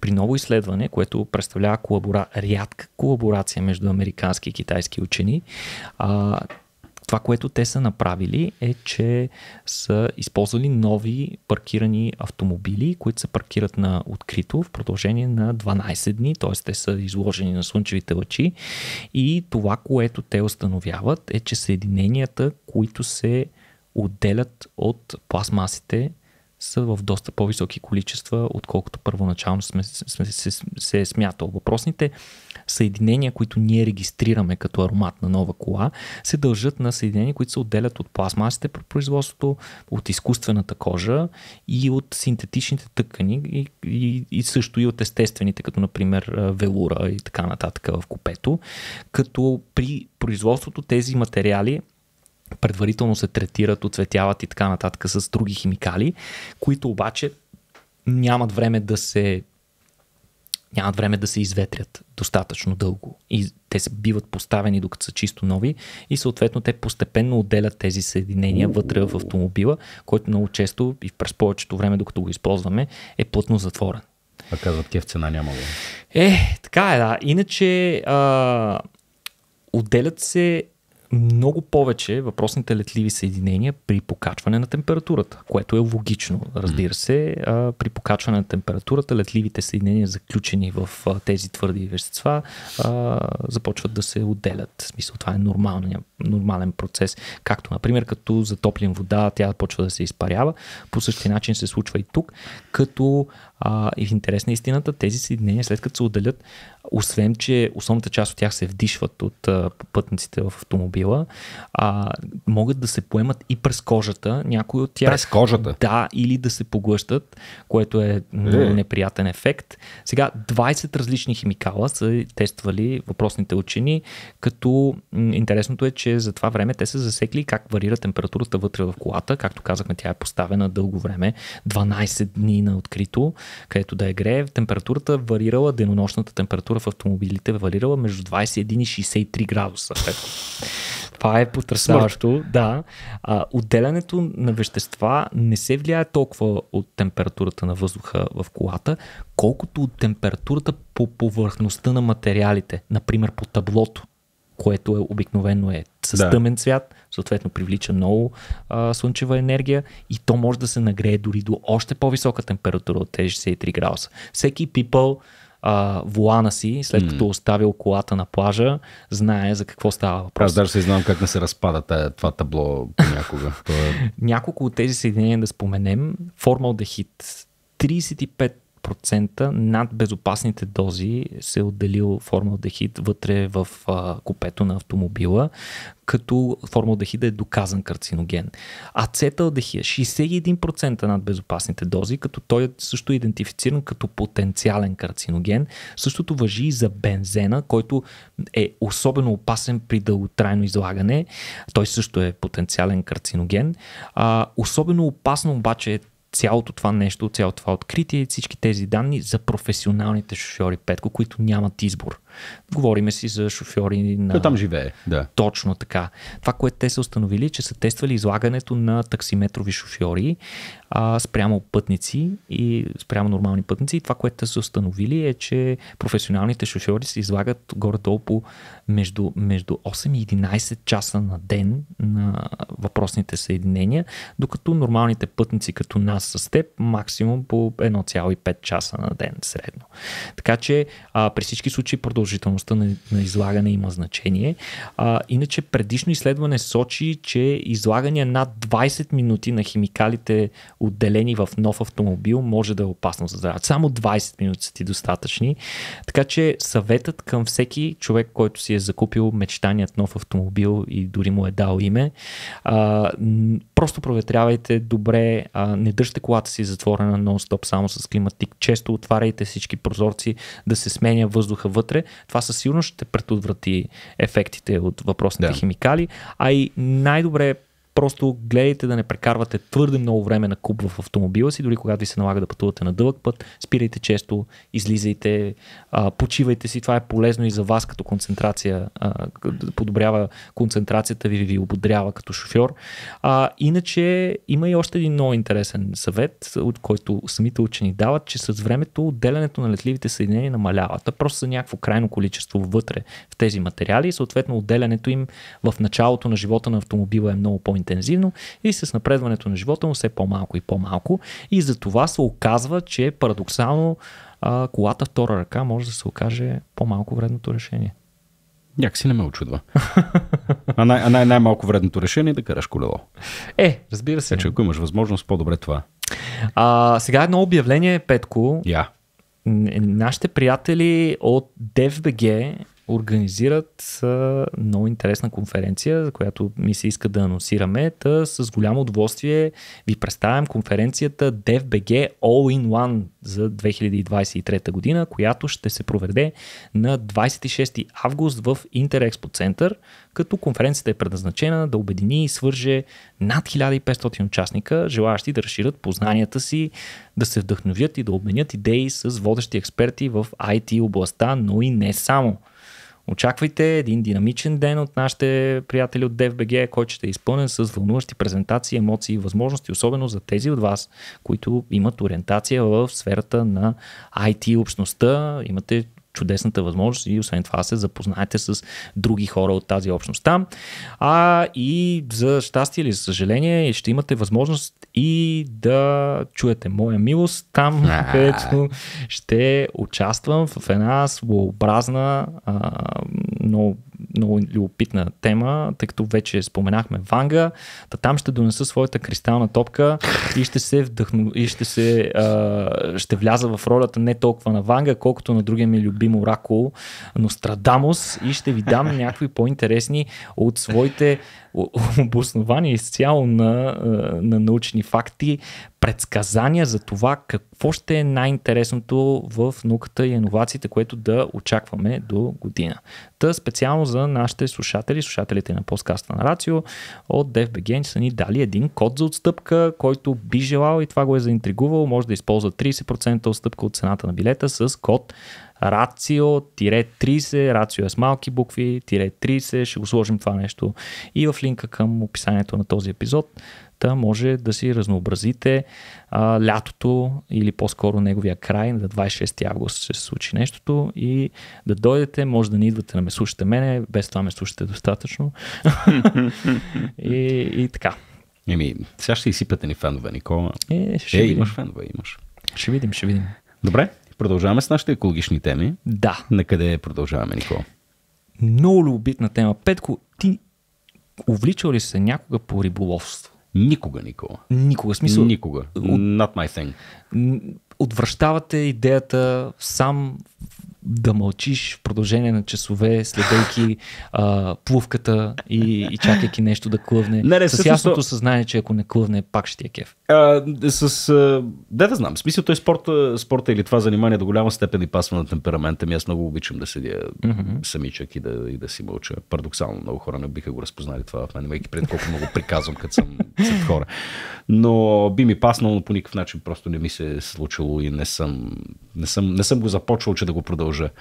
при ново изследване, което представлява колабора... рядка колаборация между американски и китайски учени, а, това, което те са направили е, че са използвали нови паркирани автомобили, които се паркират на открито в продължение на 12 дни, т.е. те са изложени на слънчевите лъчи и това, което те установяват е, че съединенията, които се отделят от пластмасите, са в доста по-високи количества, отколкото първоначално сме, сме, се, се е смятал. Въпросните съединения, които ние регистрираме като аромат на нова кола, се дължат на съединения, които се отделят от пластмасите при производството, от изкуствената кожа и от синтетичните тъкани и, и, и също и от естествените, като например велура и така нататък в купето. Като при производството тези материали предварително се третират, оцветяват и така нататък с други химикали, които обаче нямат време да се нямат време да се изветрят достатъчно дълго. И те се биват поставени докато са чисто нови и съответно те постепенно отделят тези съединения вътре в автомобила, който много често и през повечето време, докато го използваме, е плътно затворен. А казват, кев цена нямало. Е». е, така е, да. Иначе а, отделят се много повече въпросните летливи съединения при покачване на температурата, което е логично, разбира се. А, при покачване на температурата летливите съединения, заключени в а, тези твърди вещества, а, започват да се отделят. В смисъл, това е нормален, нормален процес. Както, например, като затоплим вода, тя почва да се изпарява. По същия начин се случва и тук, като а, и в интерес на истината, тези съединения, след като се отделят, освен че основната част от тях се вдишват от а, пътниците в автомобила, а, могат да се поемат и през кожата, някои от тях. През кожата? Да, или да се поглъщат, което е много е. неприятен ефект. Сега 20 различни химикала са тествали въпросните учени, като интересното е, че за това време те са засекли как варира температурата вътре в колата. Както казахме, тя е поставена дълго време, 12 дни на открито, където да е грее. Температурата варирала денонощната температура температура в автомобилите е варирала между 21 и 63 градуса. Това е потрясаващо. Да. А, отделянето на вещества не се влияе толкова от температурата на въздуха в колата, колкото от температурата по повърхността на материалите, например по таблото което е обикновено е с да. тъмен цвят, съответно привлича много а, слънчева енергия и то може да се нагрее дори до още по-висока температура от тези 63 градуса. Всеки пипъл, people а, вулана си, след като оставил колата на плажа, знае за какво става въпрос. Аз даже се знам как не се разпада тая, това табло понякога. Това е... Няколко от тези съединения да споменем. Формалдехид, 35 над безопасните дози се е отделил формалдехид вътре в а, купето на автомобила, като формалдехид е доказан карциноген. Ацеталдехид е 61% над безопасните дози, като той е също идентифициран като потенциален карциноген. Същото въжи и за бензена, който е особено опасен при дълготрайно излагане. Той също е потенциален карциноген. А, особено опасно обаче е цялото това нещо, цялото това откритие всички тези данни за професионалните шофьори, Петко, които нямат избор. Говориме си за шофьори на... Да, там живее, да. Точно така. Това, което те са установили, че са тествали излагането на таксиметрови шофьори а, спрямо пътници и спрямо нормални пътници. И това, което те са установили е, че професионалните шофьори се излагат горе-долу по между, между 8 и 11 часа на ден на въпросните съединения, докато нормалните пътници като нас с теб максимум по 1,5 часа на ден средно. Така че а, при всички случаи продължаваме продължителността на, на излагане има значение. А, иначе предишно изследване сочи, че излагане над 20 минути на химикалите, отделени в нов автомобил, може да е опасно за здравето. Само 20 минути са ти достатъчни. Така че съветът към всеки човек, който си е закупил мечтаният нов автомобил и дори му е дал име, а, Просто проветрявайте добре, а, не дъжте колата си затворена нон-стоп само с климатик. Често отваряйте всички прозорци да се сменя въздуха вътре. Това със сигурност ще предотврати ефектите от въпросните да. химикали. А и най-добре Просто гледайте да не прекарвате твърде много време на куп в автомобила си, дори когато ви се налага да пътувате на дълъг път. Спирайте често, излизайте, а, почивайте си. Това е полезно и за вас като концентрация. А, подобрява концентрацията ви, ви ободрява като шофьор. А, иначе има и още един много интересен съвет, от който самите учени дават, че с времето отделянето на летливите съединения намалява. Та просто са някакво крайно количество вътре в тези материали и съответно отделянето им в началото на живота на автомобила е много по интензивно и с напредването на живота му все по-малко и по-малко. И за това се оказва, че парадоксално а, колата втора ръка може да се окаже по-малко вредното решение. Някакси не ме очудва. а най- най- най-малко вредното решение е да караш колело. Е, разбира се. Е, значи, че ако имаш възможност, по-добре това. А, сега едно обявление, Петко. Я. Yeah. Нашите приятели от DFBG организират а, много интересна конференция, за която ми се иска да анонсираме. Та с голямо удоволствие ви представям конференцията DevBG All in One за 2023 година, която ще се проведе на 26 август в Интерекспо център, като конференцията е предназначена да обедини и свърже над 1500 участника, желаящи да разширят познанията си, да се вдъхновят и да обменят идеи с водещи експерти в IT областта, но и не само – Очаквайте един динамичен ден от нашите приятели от DFBG, който ще е изпълнен с вълнуващи презентации, емоции и възможности, особено за тези от вас, които имат ориентация в сферата на IT общността. Имате чудесната възможност и освен това се запознаете с други хора от тази общност там. А и за щастие или за съжаление ще имате възможност и да чуете моя милост там, където ще участвам в една своеобразна, а, много любопитна тема, тъй като вече споменахме Ванга, та там ще донеса своята кристална топка и ще се вдъхну, и ще се а, ще вляза в ролята не толкова на Ванга, колкото на другия ми любим оракул, Нострадамус. и ще ви дам някакви по-интересни от своите обоснования изцяло на, на научни факти, предсказания за това какво ще е най-интересното в науката и иновациите, което да очакваме до година. Та специално за нашите слушатели, слушателите на подкаста на Рацио от DFBG са ни дали един код за отстъпка, който би желал и това го е заинтригувал, може да използва 30% отстъпка от цената на билета с код Рацио, 30, Рацио е с малки букви, тире 30, ще го сложим това нещо и в линка към описанието на този епизод. Та може да си разнообразите а, лятото или по-скоро неговия край на 26 август ще се случи нещото и да дойдете, може да не идвате да ме слушате мене, без това ме слушате достатъчно и, и така. Еми, сега ще изсипете ни фенове, Никола. Е, ще е видим. имаш фенове, имаш. Ще видим, ще видим. Добре, продължаваме с нашите екологични теми. Да. На къде продължаваме, Никола? Много любопитна тема. Петко, ти увличал ли се някога по риболовство? Никога, Никола. Никога, смисъл. Никога. От... Not my thing. Отвръщавате идеята сам да мълчиш в продължение на часове, следейки а, плувката и, и чакайки нещо да клъвне. Не, не, с ясното съзнание, че ако не клъвне, пак ще ти е кеф. А, с, а, да, да знам. В смисъл, той спорта, спорта или това занимание до голяма степен и пасва на темперамента ми. Аз много обичам да седя mm-hmm. самичък и да, и да си мълча. Парадоксално, много хора не биха го разпознали това в мен, имайки пред колко много приказвам, като съм сред хора. Но би ми паснало, но по никакъв начин просто не ми се е случило и не съм, не съм, не съм го започвал, че да го продължа мъжа,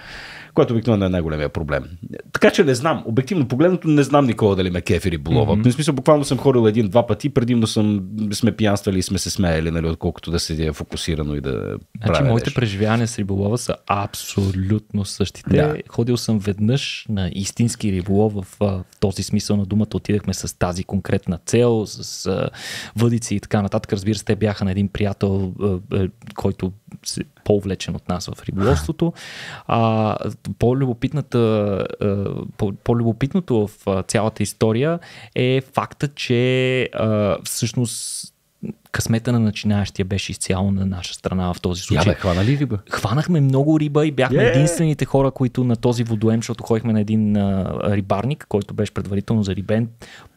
което обикновено е най-големия проблем. Така че не знам, обективно погледнато не знам никога дали ме кефи или болова. Mm-hmm. В смисъл, буквално съм ходил един-два пъти, предимно съм, сме пиянствали и сме се смеяли, нали, отколкото да седя фокусирано и да Значи моите преживявания с риболова са абсолютно същите. Да. Ходил съм веднъж на истински риболов в, в този смисъл на думата. Отидахме с тази конкретна цел, с с въдици и така нататък. Разбира се, те бяха на един приятел, който се по-увлечен от нас в риболовството. А, по-любопитната, по-любопитното в цялата история е факта, че а, всъщност късмета на начинаещия беше изцяло на наша страна в този случай. Я бе, хвана ли риба? Хванахме много риба и бяхме yeah. Е! единствените хора, които на този водоем, защото ходихме на един а, рибарник, който беше предварително за рибен.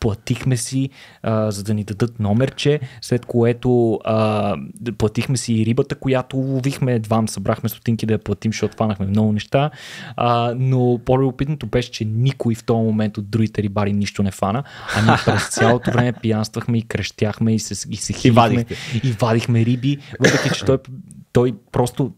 платихме си, а, за да ни дадат номерче, след което а, платихме си и рибата, която ловихме, едва събрахме стотинки да я платим, защото хванахме много неща, а, но по-любопитното беше, че никой в този момент от другите рибари нищо не фана, а ние през цялото време пиянствахме и крещяхме и се, и се хилихме вадихме, и вадихме риби, въпреки че той той просто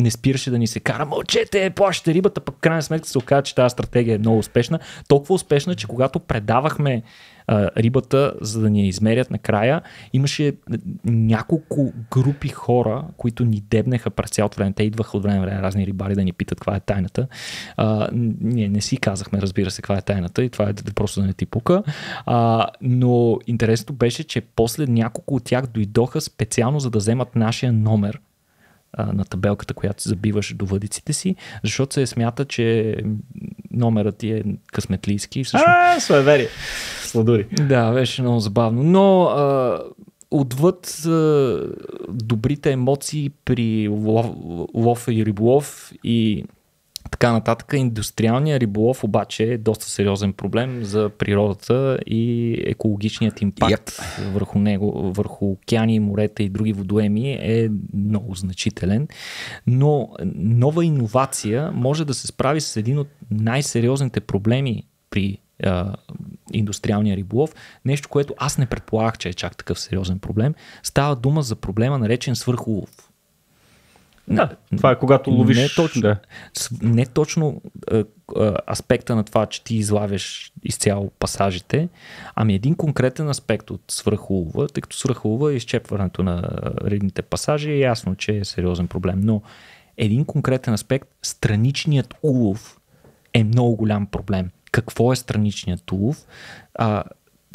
не спираше да ни се кара. Мълчете, плащате рибата, пък крайна сметка се оказа, че тази стратегия е много успешна. Толкова успешна, че когато предавахме а, рибата, за да ни я измерят накрая. Имаше няколко групи хора, които ни дебнеха през цялото време. Те идваха от време време разни рибари да ни питат каква е тайната. А, ние не си казахме, разбира се, каква е тайната и това е просто да не ти пука. А, но интересното беше, че после няколко от тях дойдоха специално за да вземат нашия номер, на табелката, която забиваш до въдиците си, защото се смята, че номерът ти е късметлийски. И всъщност... А, суеверие. Сладури. Да, беше много забавно. Но а, отвъд а, добрите емоции при лов, лов и риболов и така нататък. Индустриалният риболов обаче е доста сериозен проблем за природата и екологичният импакт yep. върху него, върху океани, морета и други водоеми е много значителен. Но нова иновация може да се справи с един от най-сериозните проблеми при а, индустриалния риболов, нещо, което аз не предполагах, че е чак такъв сериозен проблем. Става дума за проблема наречен свърхулов не, това е когато ловиш. Не точно, да. не точно а, а, аспекта на това, че ти излавяш изцяло пасажите, ами един конкретен аспект от свръхулова, тъй като свръхулова и е изчепването на редните пасажи е ясно, че е сериозен проблем. Но един конкретен аспект, страничният улов е много голям проблем. Какво е страничният улов? А,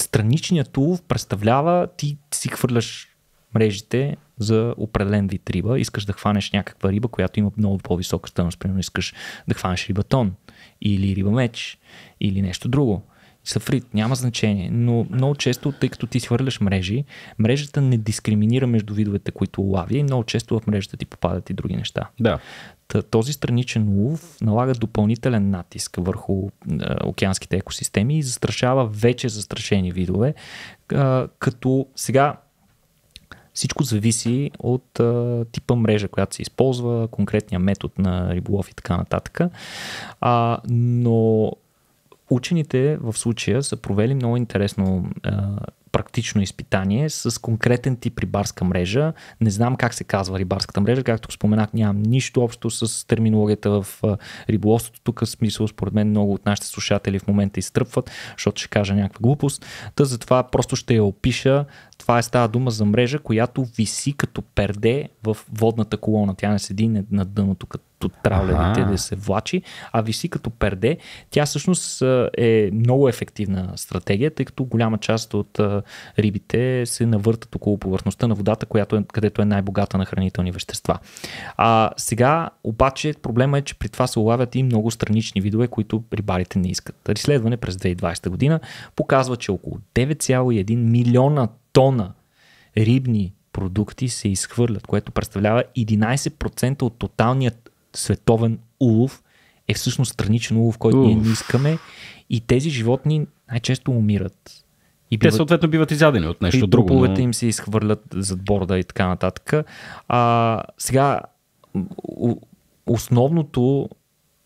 страничният улов представлява ти си хвърляш мрежите за определен вид риба. Искаш да хванеш някаква риба, която има много по-висока стойност. Примерно искаш да хванеш рибатон, или риба меч или нещо друго. Сафрит, няма значение, но много често, тъй като ти свърляш мрежи, мрежата не дискриминира между видовете, които лави и много често в мрежата ти попадат и други неща. Да. Този страничен улов налага допълнителен натиск върху е, океанските екосистеми и застрашава вече застрашени видове, е, като сега всичко зависи от а, типа мрежа, която се използва, конкретния метод на риболов и така нататък. А, но учените в случая са провели много интересно а, практично изпитание с конкретен тип рибарска мрежа. Не знам как се казва рибарската мрежа, както споменах, нямам нищо общо с терминологията в риболовството. Тук в смисъл, според мен, много от нашите слушатели в момента изтръпват, защото ще кажа някаква глупост. Та затова просто ще я опиша. Това е става дума за мрежа, която виси като перде в водната колона. Тя не седи на дъното като като травлените да се влачи, а виси като перде. Тя всъщност е много ефективна стратегия, тъй като голяма част от рибите се навъртат около повърхността на водата, която е, където е най-богата на хранителни вещества. А сега обаче проблема е, че при това се улавят и много странични видове, които рибарите не искат. Изследване през 2020 година показва, че около 9,1 милиона тона рибни продукти се изхвърлят, което представлява 11% от тоталният световен улов е всъщност страничен улов, който Уф. ние не искаме. И тези животни най-често умират. И биват, Те съответно биват изядени от нещо и друго. И но... им се изхвърлят зад борда и така нататък. А, сега, основното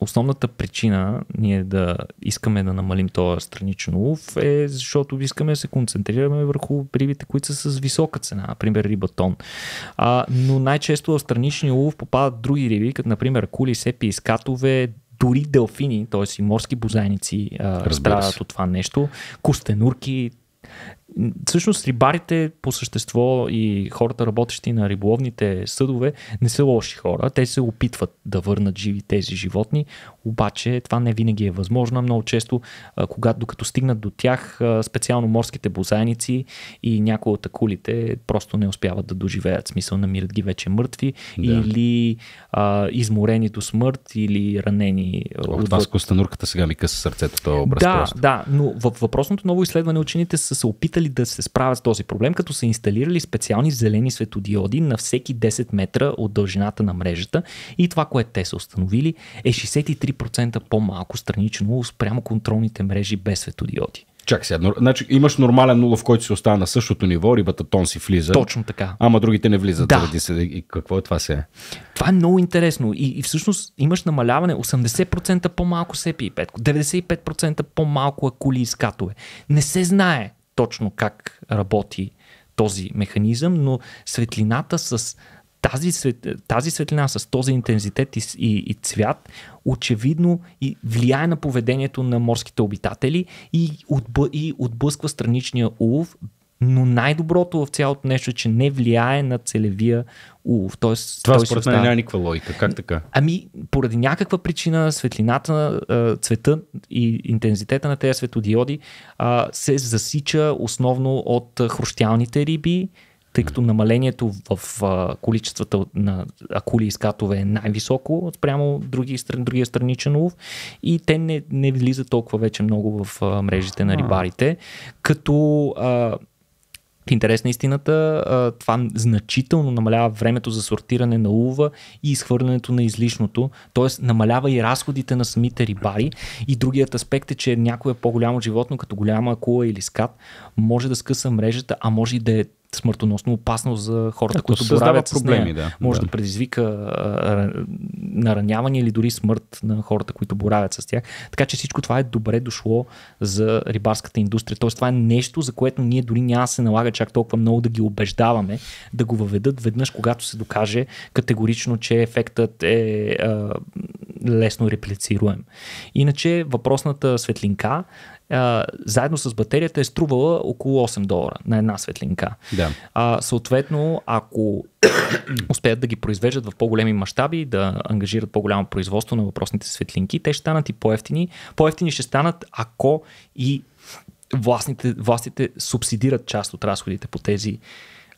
основната причина ние да искаме да намалим този страничен улов е защото искаме да се концентрираме върху рибите, които са с висока цена, например рибатон. А, но най-често в страничния улов попадат други риби, като например кули, сепи, искатове, дори делфини, т.е. и морски бозайници, страдат от това нещо, костенурки, всъщност рибарите по същество и хората работещи на риболовните съдове не са лоши хора. Те се опитват да върнат живи тези животни, обаче това не винаги е възможно. Много често, когато докато стигнат до тях, специално морските бозайници и някои от акулите просто не успяват да доживеят. Смисъл, намират ги вече мъртви да. или а, изморени до смърт или ранени. О, от... Това с Костанурката сега ми къса сърцето, това образ. Да, просто. да, но във въпросното ново изследване учените са се опитали искали да се справят с този проблем, като са инсталирали специални зелени светодиоди на всеки 10 метра от дължината на мрежата и това, което те са установили е 63% по-малко странично спрямо контролните мрежи без светодиоди. Чакай сега, значи имаш нормален в който си остава на същото ниво, рибата тон си влиза. Точно така. Ама другите не влизат. Да. Заради се. И какво е това се. Това е много интересно. И, и всъщност имаш намаляване 80% по-малко сепи и петко, 95% по-малко акули е и скатове. Не се знае точно как работи този механизъм, но светлината с тази, свет, тази светлина, с този интензитет и, и, и цвят, очевидно и влияе на поведението на морските обитатели и, отбъ, и отблъсква страничния улов, но най-доброто в цялото нещо е, че не влияе на целевия улов. Тоест, Това според мен няма никаква логика. Как така? Ами, поради някаква причина светлината, цвета и интензитета на тези светодиоди се засича основно от хрущялните риби, тъй като намалението в количествата на акули и скатове е най-високо спрямо други, другия страничен улов и те не, не влизат толкова вече много в мрежите на рибарите, като интерес на истината, това значително намалява времето за сортиране на улова и изхвърлянето на излишното, т.е. намалява и разходите на самите рибари. И другият аспект е, че някое по-голямо животно, като голяма акула или скат, може да скъса мрежата, а може и да е смъртоносно опасно за хората, които боравят с нея. Да. Може да, да предизвика нараняване или дори смърт на хората, които боравят с тях. Така че всичко това е добре дошло за рибарската индустрия. Тоест това е нещо, за което ние дори няма се налага чак толкова много да ги убеждаваме да го въведат веднъж, когато се докаже категорично, че ефектът е а, лесно реплицируем. Иначе въпросната светлинка а, заедно с батерията е струвала около 8 долара на една светлинка. Да. А, съответно, ако успеят да ги произвеждат в по-големи мащаби, да ангажират по-голямо производство на въпросните светлинки, те ще станат и по-ефтини. По-ефтини ще станат, ако и властите субсидират част от разходите по тези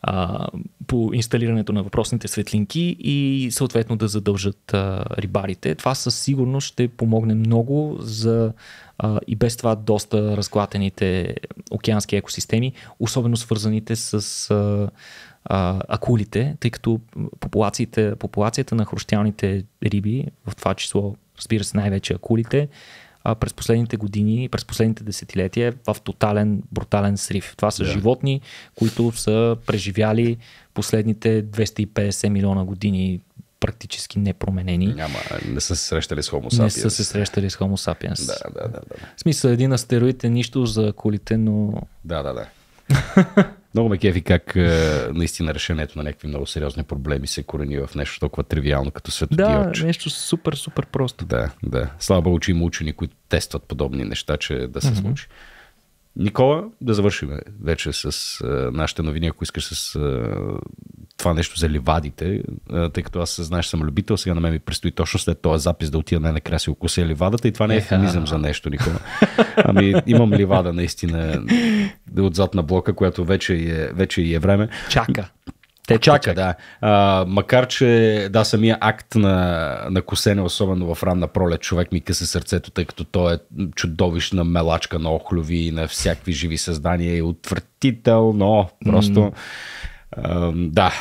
а, по инсталирането на въпросните светлинки и съответно да задължат а, рибарите. Това със сигурност ще помогне много за а, и без това доста разклатените океански екосистеми, особено свързаните с а, а, акулите, тъй като популацията на хрущялните риби, в това число разбира се най-вече акулите, а, през последните години, през последните десетилетия в тотален, брутален срив. Това са yeah. животни, които са преживяли последните 250 милиона години практически непроменени. Няма, не са се срещали с Homo sapiens. Не са се срещали с Homo sapiens. Да, да, да. да. В смисъл, един астероид е нищо за колите, но... Да, да, да. Много ме кефи как е, наистина решението на някакви много сериозни проблеми се корени в нещо толкова тривиално като светоти. Да, нещо супер, супер просто. Да, да. Слабо очи има учени, които тестват подобни неща, че да се mm-hmm. случи. Никола, да завършим вече с а, е, нашите новини, ако искаш с а, е, това нещо за ливадите, а, тъй като аз знаеш съм любител, сега на мен ми предстои точно след този запис да отида най-накрая си окося ливадата и това не е ефемизъм за нещо, Никола. Ами имам ливада наистина отзад на блока, която вече е, вече е време. Чака. Те чака, да. А, макар, че да, самия акт на, на косене, особено в ранна пролет, човек ми къса сърцето, тъй като той е чудовищна мелачка на охлюви и на всякакви живи създания и отвратително. Просто, mm. а, да.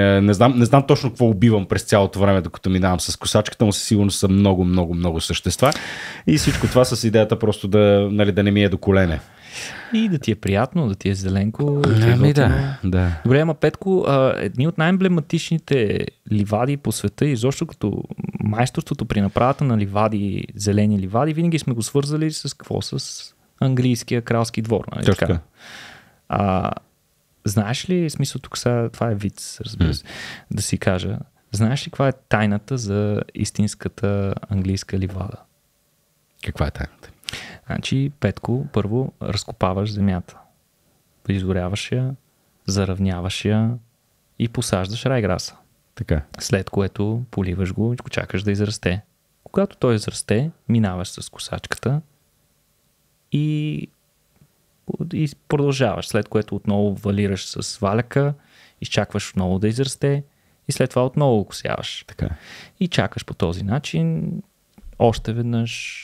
Е, не знам, не знам точно какво убивам през цялото време, докато минавам с косачката, но със сигурност са много, много, много същества. И всичко това с идеята просто да, нали, да не ми е до колене. И да ти е приятно, да ти е зеленко. Ами да, ми е да, да. Добре, ама Петко, а, едни от най-емблематичните ливади по света, изобщо като майсторството при направата на ливади, зелени ливади, винаги сме го свързали с какво? С английския кралски двор. Нали? Точно така. А, знаеш ли, смисъл тук сега, това е вид, разбира се, да си кажа. Знаеш ли каква е тайната за истинската английска ливада? Каква е тайната? Значи, Петко, първо разкопаваш земята. призоряваш я, заравняваш я и посаждаш райграса. Така. След което поливаш го и го чакаш да израсте. Когато той израсте, минаваш с косачката и, и продължаваш, след което отново валираш с валяка, изчакваш отново да израсте и след това отново косяваш. Така. И чакаш по този начин още веднъж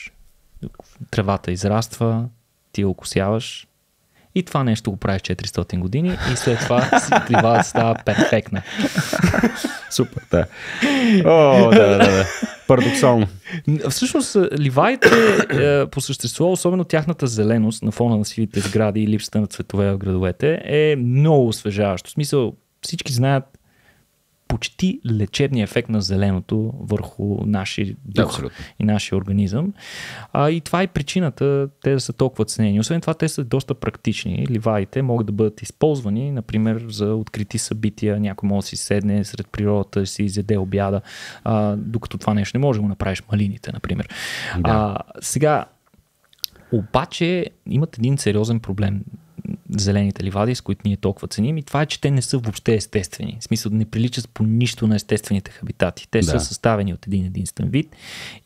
тревата израства, ти я окусяваш и това нещо го правиш 400 години и след това тривата става перфектна. Супер, да. О, да, да, да. Парадоксално. Всъщност, е, ливаите е, по същество, особено тяхната зеленост на фона на сивите сгради и липсата на цветове в градовете е много освежаващо. В смисъл, всички знаят почти лечебния ефект на зеленото върху нашия дух да, и нашия организъм. А, и това е причината те да са толкова ценени. Освен това, те са доста практични. Ливаите могат да бъдат използвани, например, за открити събития. Някой може да си седне сред природата, си изяде обяда, а, докато това нещо не може да го направиш малините, например. Да. А, сега, обаче имат един сериозен проблем зелените ливади, с които ние толкова ценим, и това е, че те не са въобще естествени. В смисъл, не приличат по нищо на естествените хабитати. Те да. са съставени от един единствен вид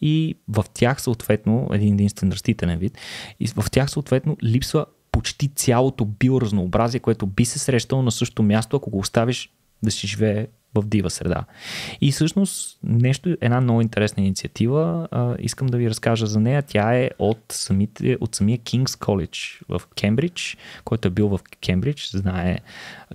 и в тях съответно, един единствен растителен вид, и в тях съответно липсва почти цялото биоразнообразие, което би се срещало на същото място, ако го оставиш да си живее в дива среда. И всъщност нещо, една много интересна инициатива, а, искам да ви разкажа за нея. Тя е от, самите, от самия King's College в Кембридж, който е бил в Кембридж, знае,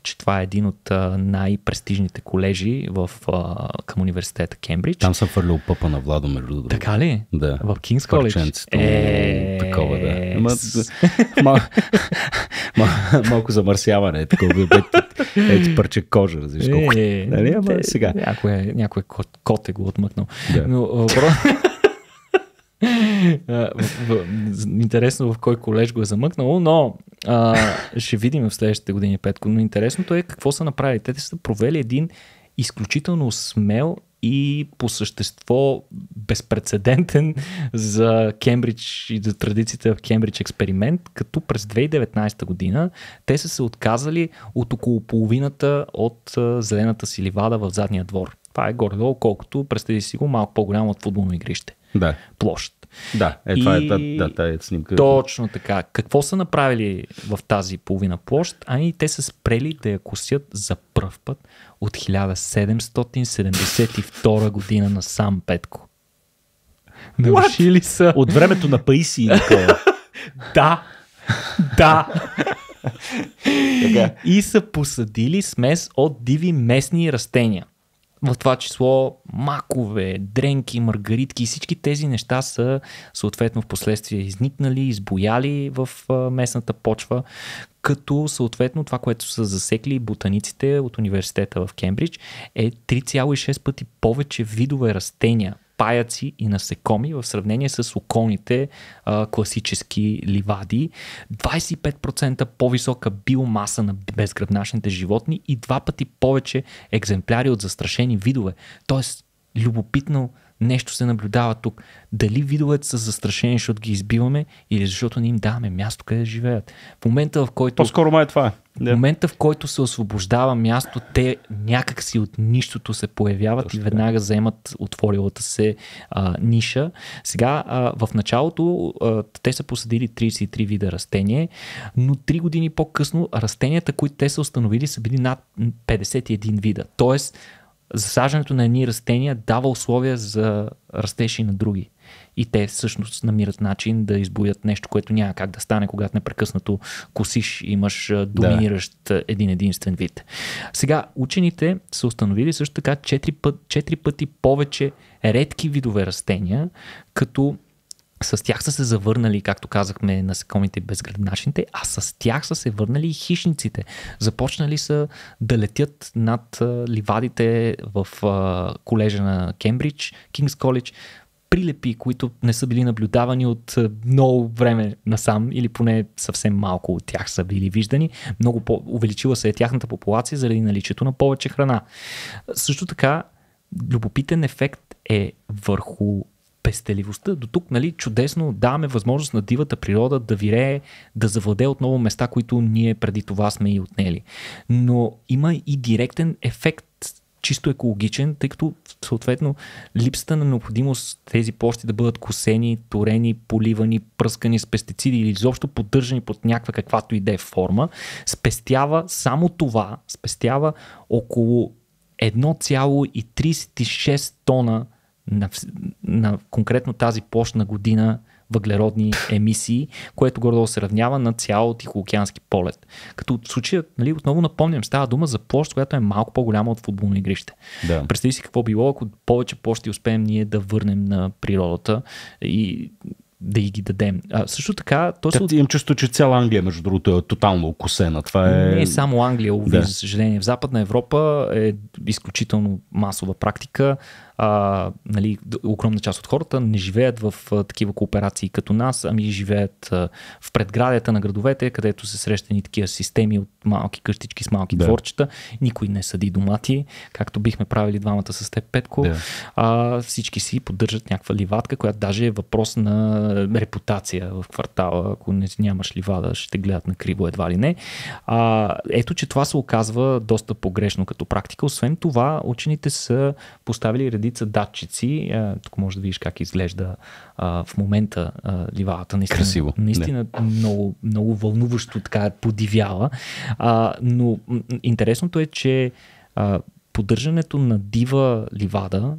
че това е един от най-престижните колежи в, а, към университета Кембридж. Там съм фърлил пъпа на Владо, между другото. Така ли? Да. В King's College. Е... Такова, да. Ама, мал, малко замърсяване. Е такова, Ети парче кожа, разбираш колко. Е, нали, ама те, сега. Някой, е, някой е кот, кот е го отмъкнал. Да. Но, въпрос... интересно в кой колеж го е замъкнало, но а, ще видим в следващите години Петко. Но интересното е какво са направили. Те са провели един изключително смел и по същество безпредседентен за Кембридж и за традициите в Кембридж експеримент, като през 2019 година те са се отказали от около половината от зелената си ливада в задния двор. Това е горе-долу, колкото, представи си го, малко по-голямо от футболно игрище. Да. Площ. Да, е, това е, и... е тази да, да, е снимка. Точно така. Какво са направили в тази половина площ? Ами те са спрели да я косят за пръв път от 1772 година на сам Петко. Нарушили са... От времето на Паиси и Никола. да, да. и са посадили смес от диви местни растения. В това число макове, дренки, маргаритки и всички тези неща са съответно в последствие изникнали, избояли в местната почва, като съответно това, което са засекли ботаниците от университета в Кембридж е 3,6 пъти повече видове растения паяци и насекоми в сравнение с околните а, класически ливади. 25% по-висока биомаса на безгръбнашните животни и два пъти повече екземпляри от застрашени видове. Тоест, любопитно нещо се наблюдава тук. Дали видовете са застрашени, защото ги избиваме или защото не им даваме място къде живеят. В момента, в който. По-скоро май е това е. Да. В момента, в който се освобождава място, те някакси от нищото се появяват Точно, и веднага заемат отворилата се а, ниша. Сега, а, в началото, а, те са посадили 33 вида растение, но 3 години по-късно растенията, които те са установили, са били над 51 вида. Тоест, засаждането на едни растения дава условия за растеж и на други. И те всъщност намират начин да избоят нещо, което няма как да стане, когато непрекъснато косиш и имаш доминиращ да. един единствен вид. Сега, учените са установили също така 4, път, 4 пъти повече редки видове растения, като с тях са се завърнали, както казахме, насекомите безградначните, а с тях са се върнали и хищниците. Започнали са да летят над ливадите в колежа на Кембридж, Кингс Коледж, прилепи, които не са били наблюдавани от много време насам, или поне съвсем малко от тях са били виждани. Много по- увеличила се е тяхната популация заради наличието на повече храна. Също така, любопитен ефект е върху пестеливостта. До тук, нали, чудесно даваме възможност на дивата природа да вирее, да завладе отново места, които ние преди това сме и отнели. Но има и директен ефект чисто екологичен, тъй като съответно липсата на необходимост тези площи да бъдат косени, торени, поливани, пръскани с пестициди или изобщо поддържани под някаква каквато и да е форма, спестява само това, спестява около 1,36 тона на, на конкретно тази площ на година въглеродни емисии, което гордо се равнява на цял тихоокеански полет. Като от случая, нали, отново напомням, става дума за площ, която е малко по-голяма от футболно игрище. Да. Представи си какво било, ако повече площи успеем ние да върнем на природата и да й ги дадем. А, също така, то се... Имам чувство, че цяла Англия, между другото, е тотално окусена. Това е... Не е само Англия, уви, да. за съжаление. В Западна Европа е изключително масова практика а, нали, огромна част от хората не живеят в а, такива кооперации като нас, ами живеят а, в предградията на градовете, където се срещани такива системи от малки къщички с малки да. дворчета. Никой не съди домати, както бихме правили двамата с теб, Петко. Да. А, всички си поддържат някаква ливадка, която даже е въпрос на репутация в квартала. Ако не нямаш ливада, ще те гледат на криво едва ли не. А, ето, че това се оказва доста погрешно като практика. Освен това, учените са поставили редица датчици. А, е, тук може да видиш как изглежда а, в момента а, ливалата. Наистина, Красиво. Наистина много, много вълнуващо така подивява. А, но интересното е, че а, поддържането на дива ливада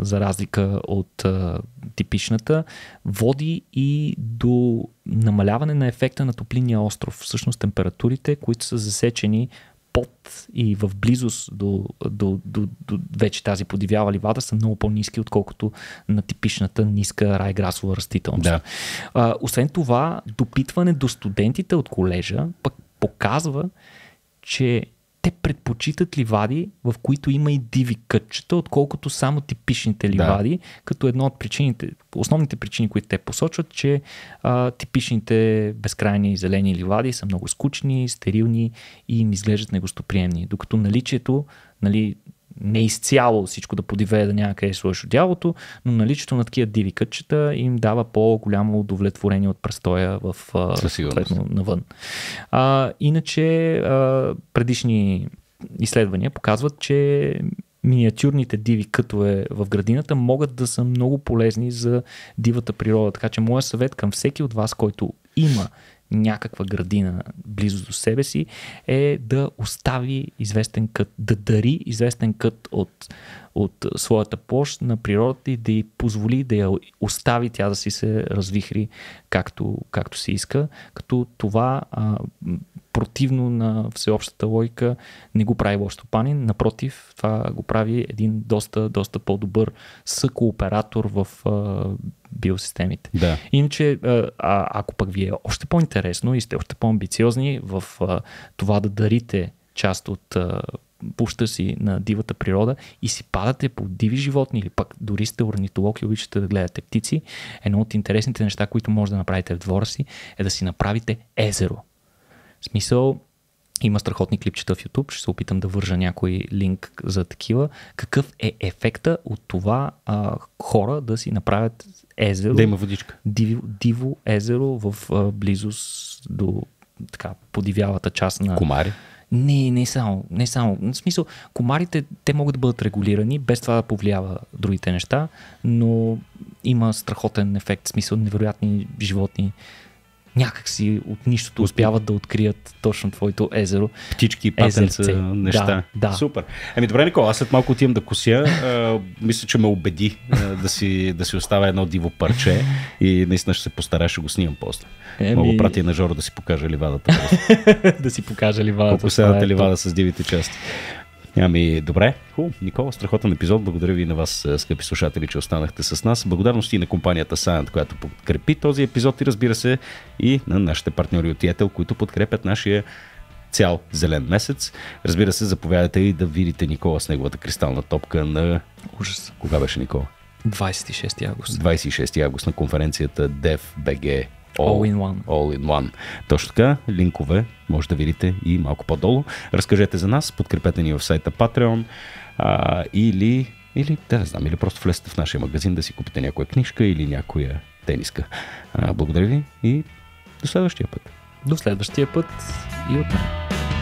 за разлика от а, типичната, води и до намаляване на ефекта на топлинния остров. Всъщност температурите, които са засечени под и в близост до, до, до, до вече тази подивява ливада са много по-низки, отколкото на типичната ниска райграсова растителност. Да. А, освен това, допитване до студентите от колежа пък показва, че те предпочитат ливади, в които има и диви кътчета, отколкото само типичните ливади, да. като една от причините, основните причини, които те посочват, че а, типичните безкрайни зелени ливади са много скучни, стерилни и им изглеждат негостоприемни, докато наличието нали, не е изцяло всичко да подивее да няма къде от дялото, но наличието на такива диви кътчета им дава по-голямо удовлетворение от престоя в, съответно, навън. А, иначе а, предишни изследвания показват, че миниатюрните диви кътове в градината могат да са много полезни за дивата природа. Така че моят съвет към всеки от вас, който има някаква градина близо до себе си, е да остави известен кът, да дари известен кът от, от своята площ на природата и да й позволи да я остави тя да си се развихри както, както си иска, като това а, противно на всеобщата логика, не го прави лош стопанин. Напротив, това го прави един доста, доста по-добър съкооператор в а, биосистемите. Да. Иначе, а, ако пък ви е още по-интересно и сте още по-амбициозни в а, това да дарите част от а, пуща си на дивата природа и си падате по диви животни или пък дори сте орнитолог и обичате да гледате птици, едно от интересните неща, които може да направите в двора си е да си направите езеро. Смисъл, има страхотни клипчета в YouTube, ще се опитам да вържа някой линк за такива. Какъв е ефекта от това а, хора да си направят езеро? Да има водичка. Диво, диво езеро в а, близост до така, подивялата част на... Комари? Не, не само. Не само. В смисъл, комарите, те могат да бъдат регулирани, без това да повлиява другите неща, но има страхотен ефект, в смисъл невероятни животни Някак си от нищото успяват да открият точно твоето езеро. Птички, патенца, неща. Да, да. Супер. Еми добре, Никола, аз след малко отивам да кося. А, мисля, че ме убеди а, да, си, да си оставя едно диво парче и наистина ще се постараш, ще го снимам после. Еми... Мога прати на Жоро да си покажа ливадата. да си покажа ливадата. Покусената е ливада с дивите части. Ами, добре. Ху, Никола, страхотен епизод. Благодаря ви на вас, е, скъпи слушатели, че останахте с нас. Благодарности и на компанията Science, която подкрепи този епизод и разбира се и на нашите партньори от Yetel, които подкрепят нашия цял зелен месец. Разбира се, заповядайте и да видите Никола с неговата кристална топка на... Ужас. Кога беше Никола? 26 август. 26 август на конференцията DevBG All, all in One. All in One. Точно така, линкове може да видите и малко по-долу. Разкажете за нас, подкрепете ни в сайта Patreon а, или, или да не знам, или просто влезте в нашия магазин да си купите някоя книжка или някоя тениска. А, благодаря ви и до следващия път. До следващия път и от мен.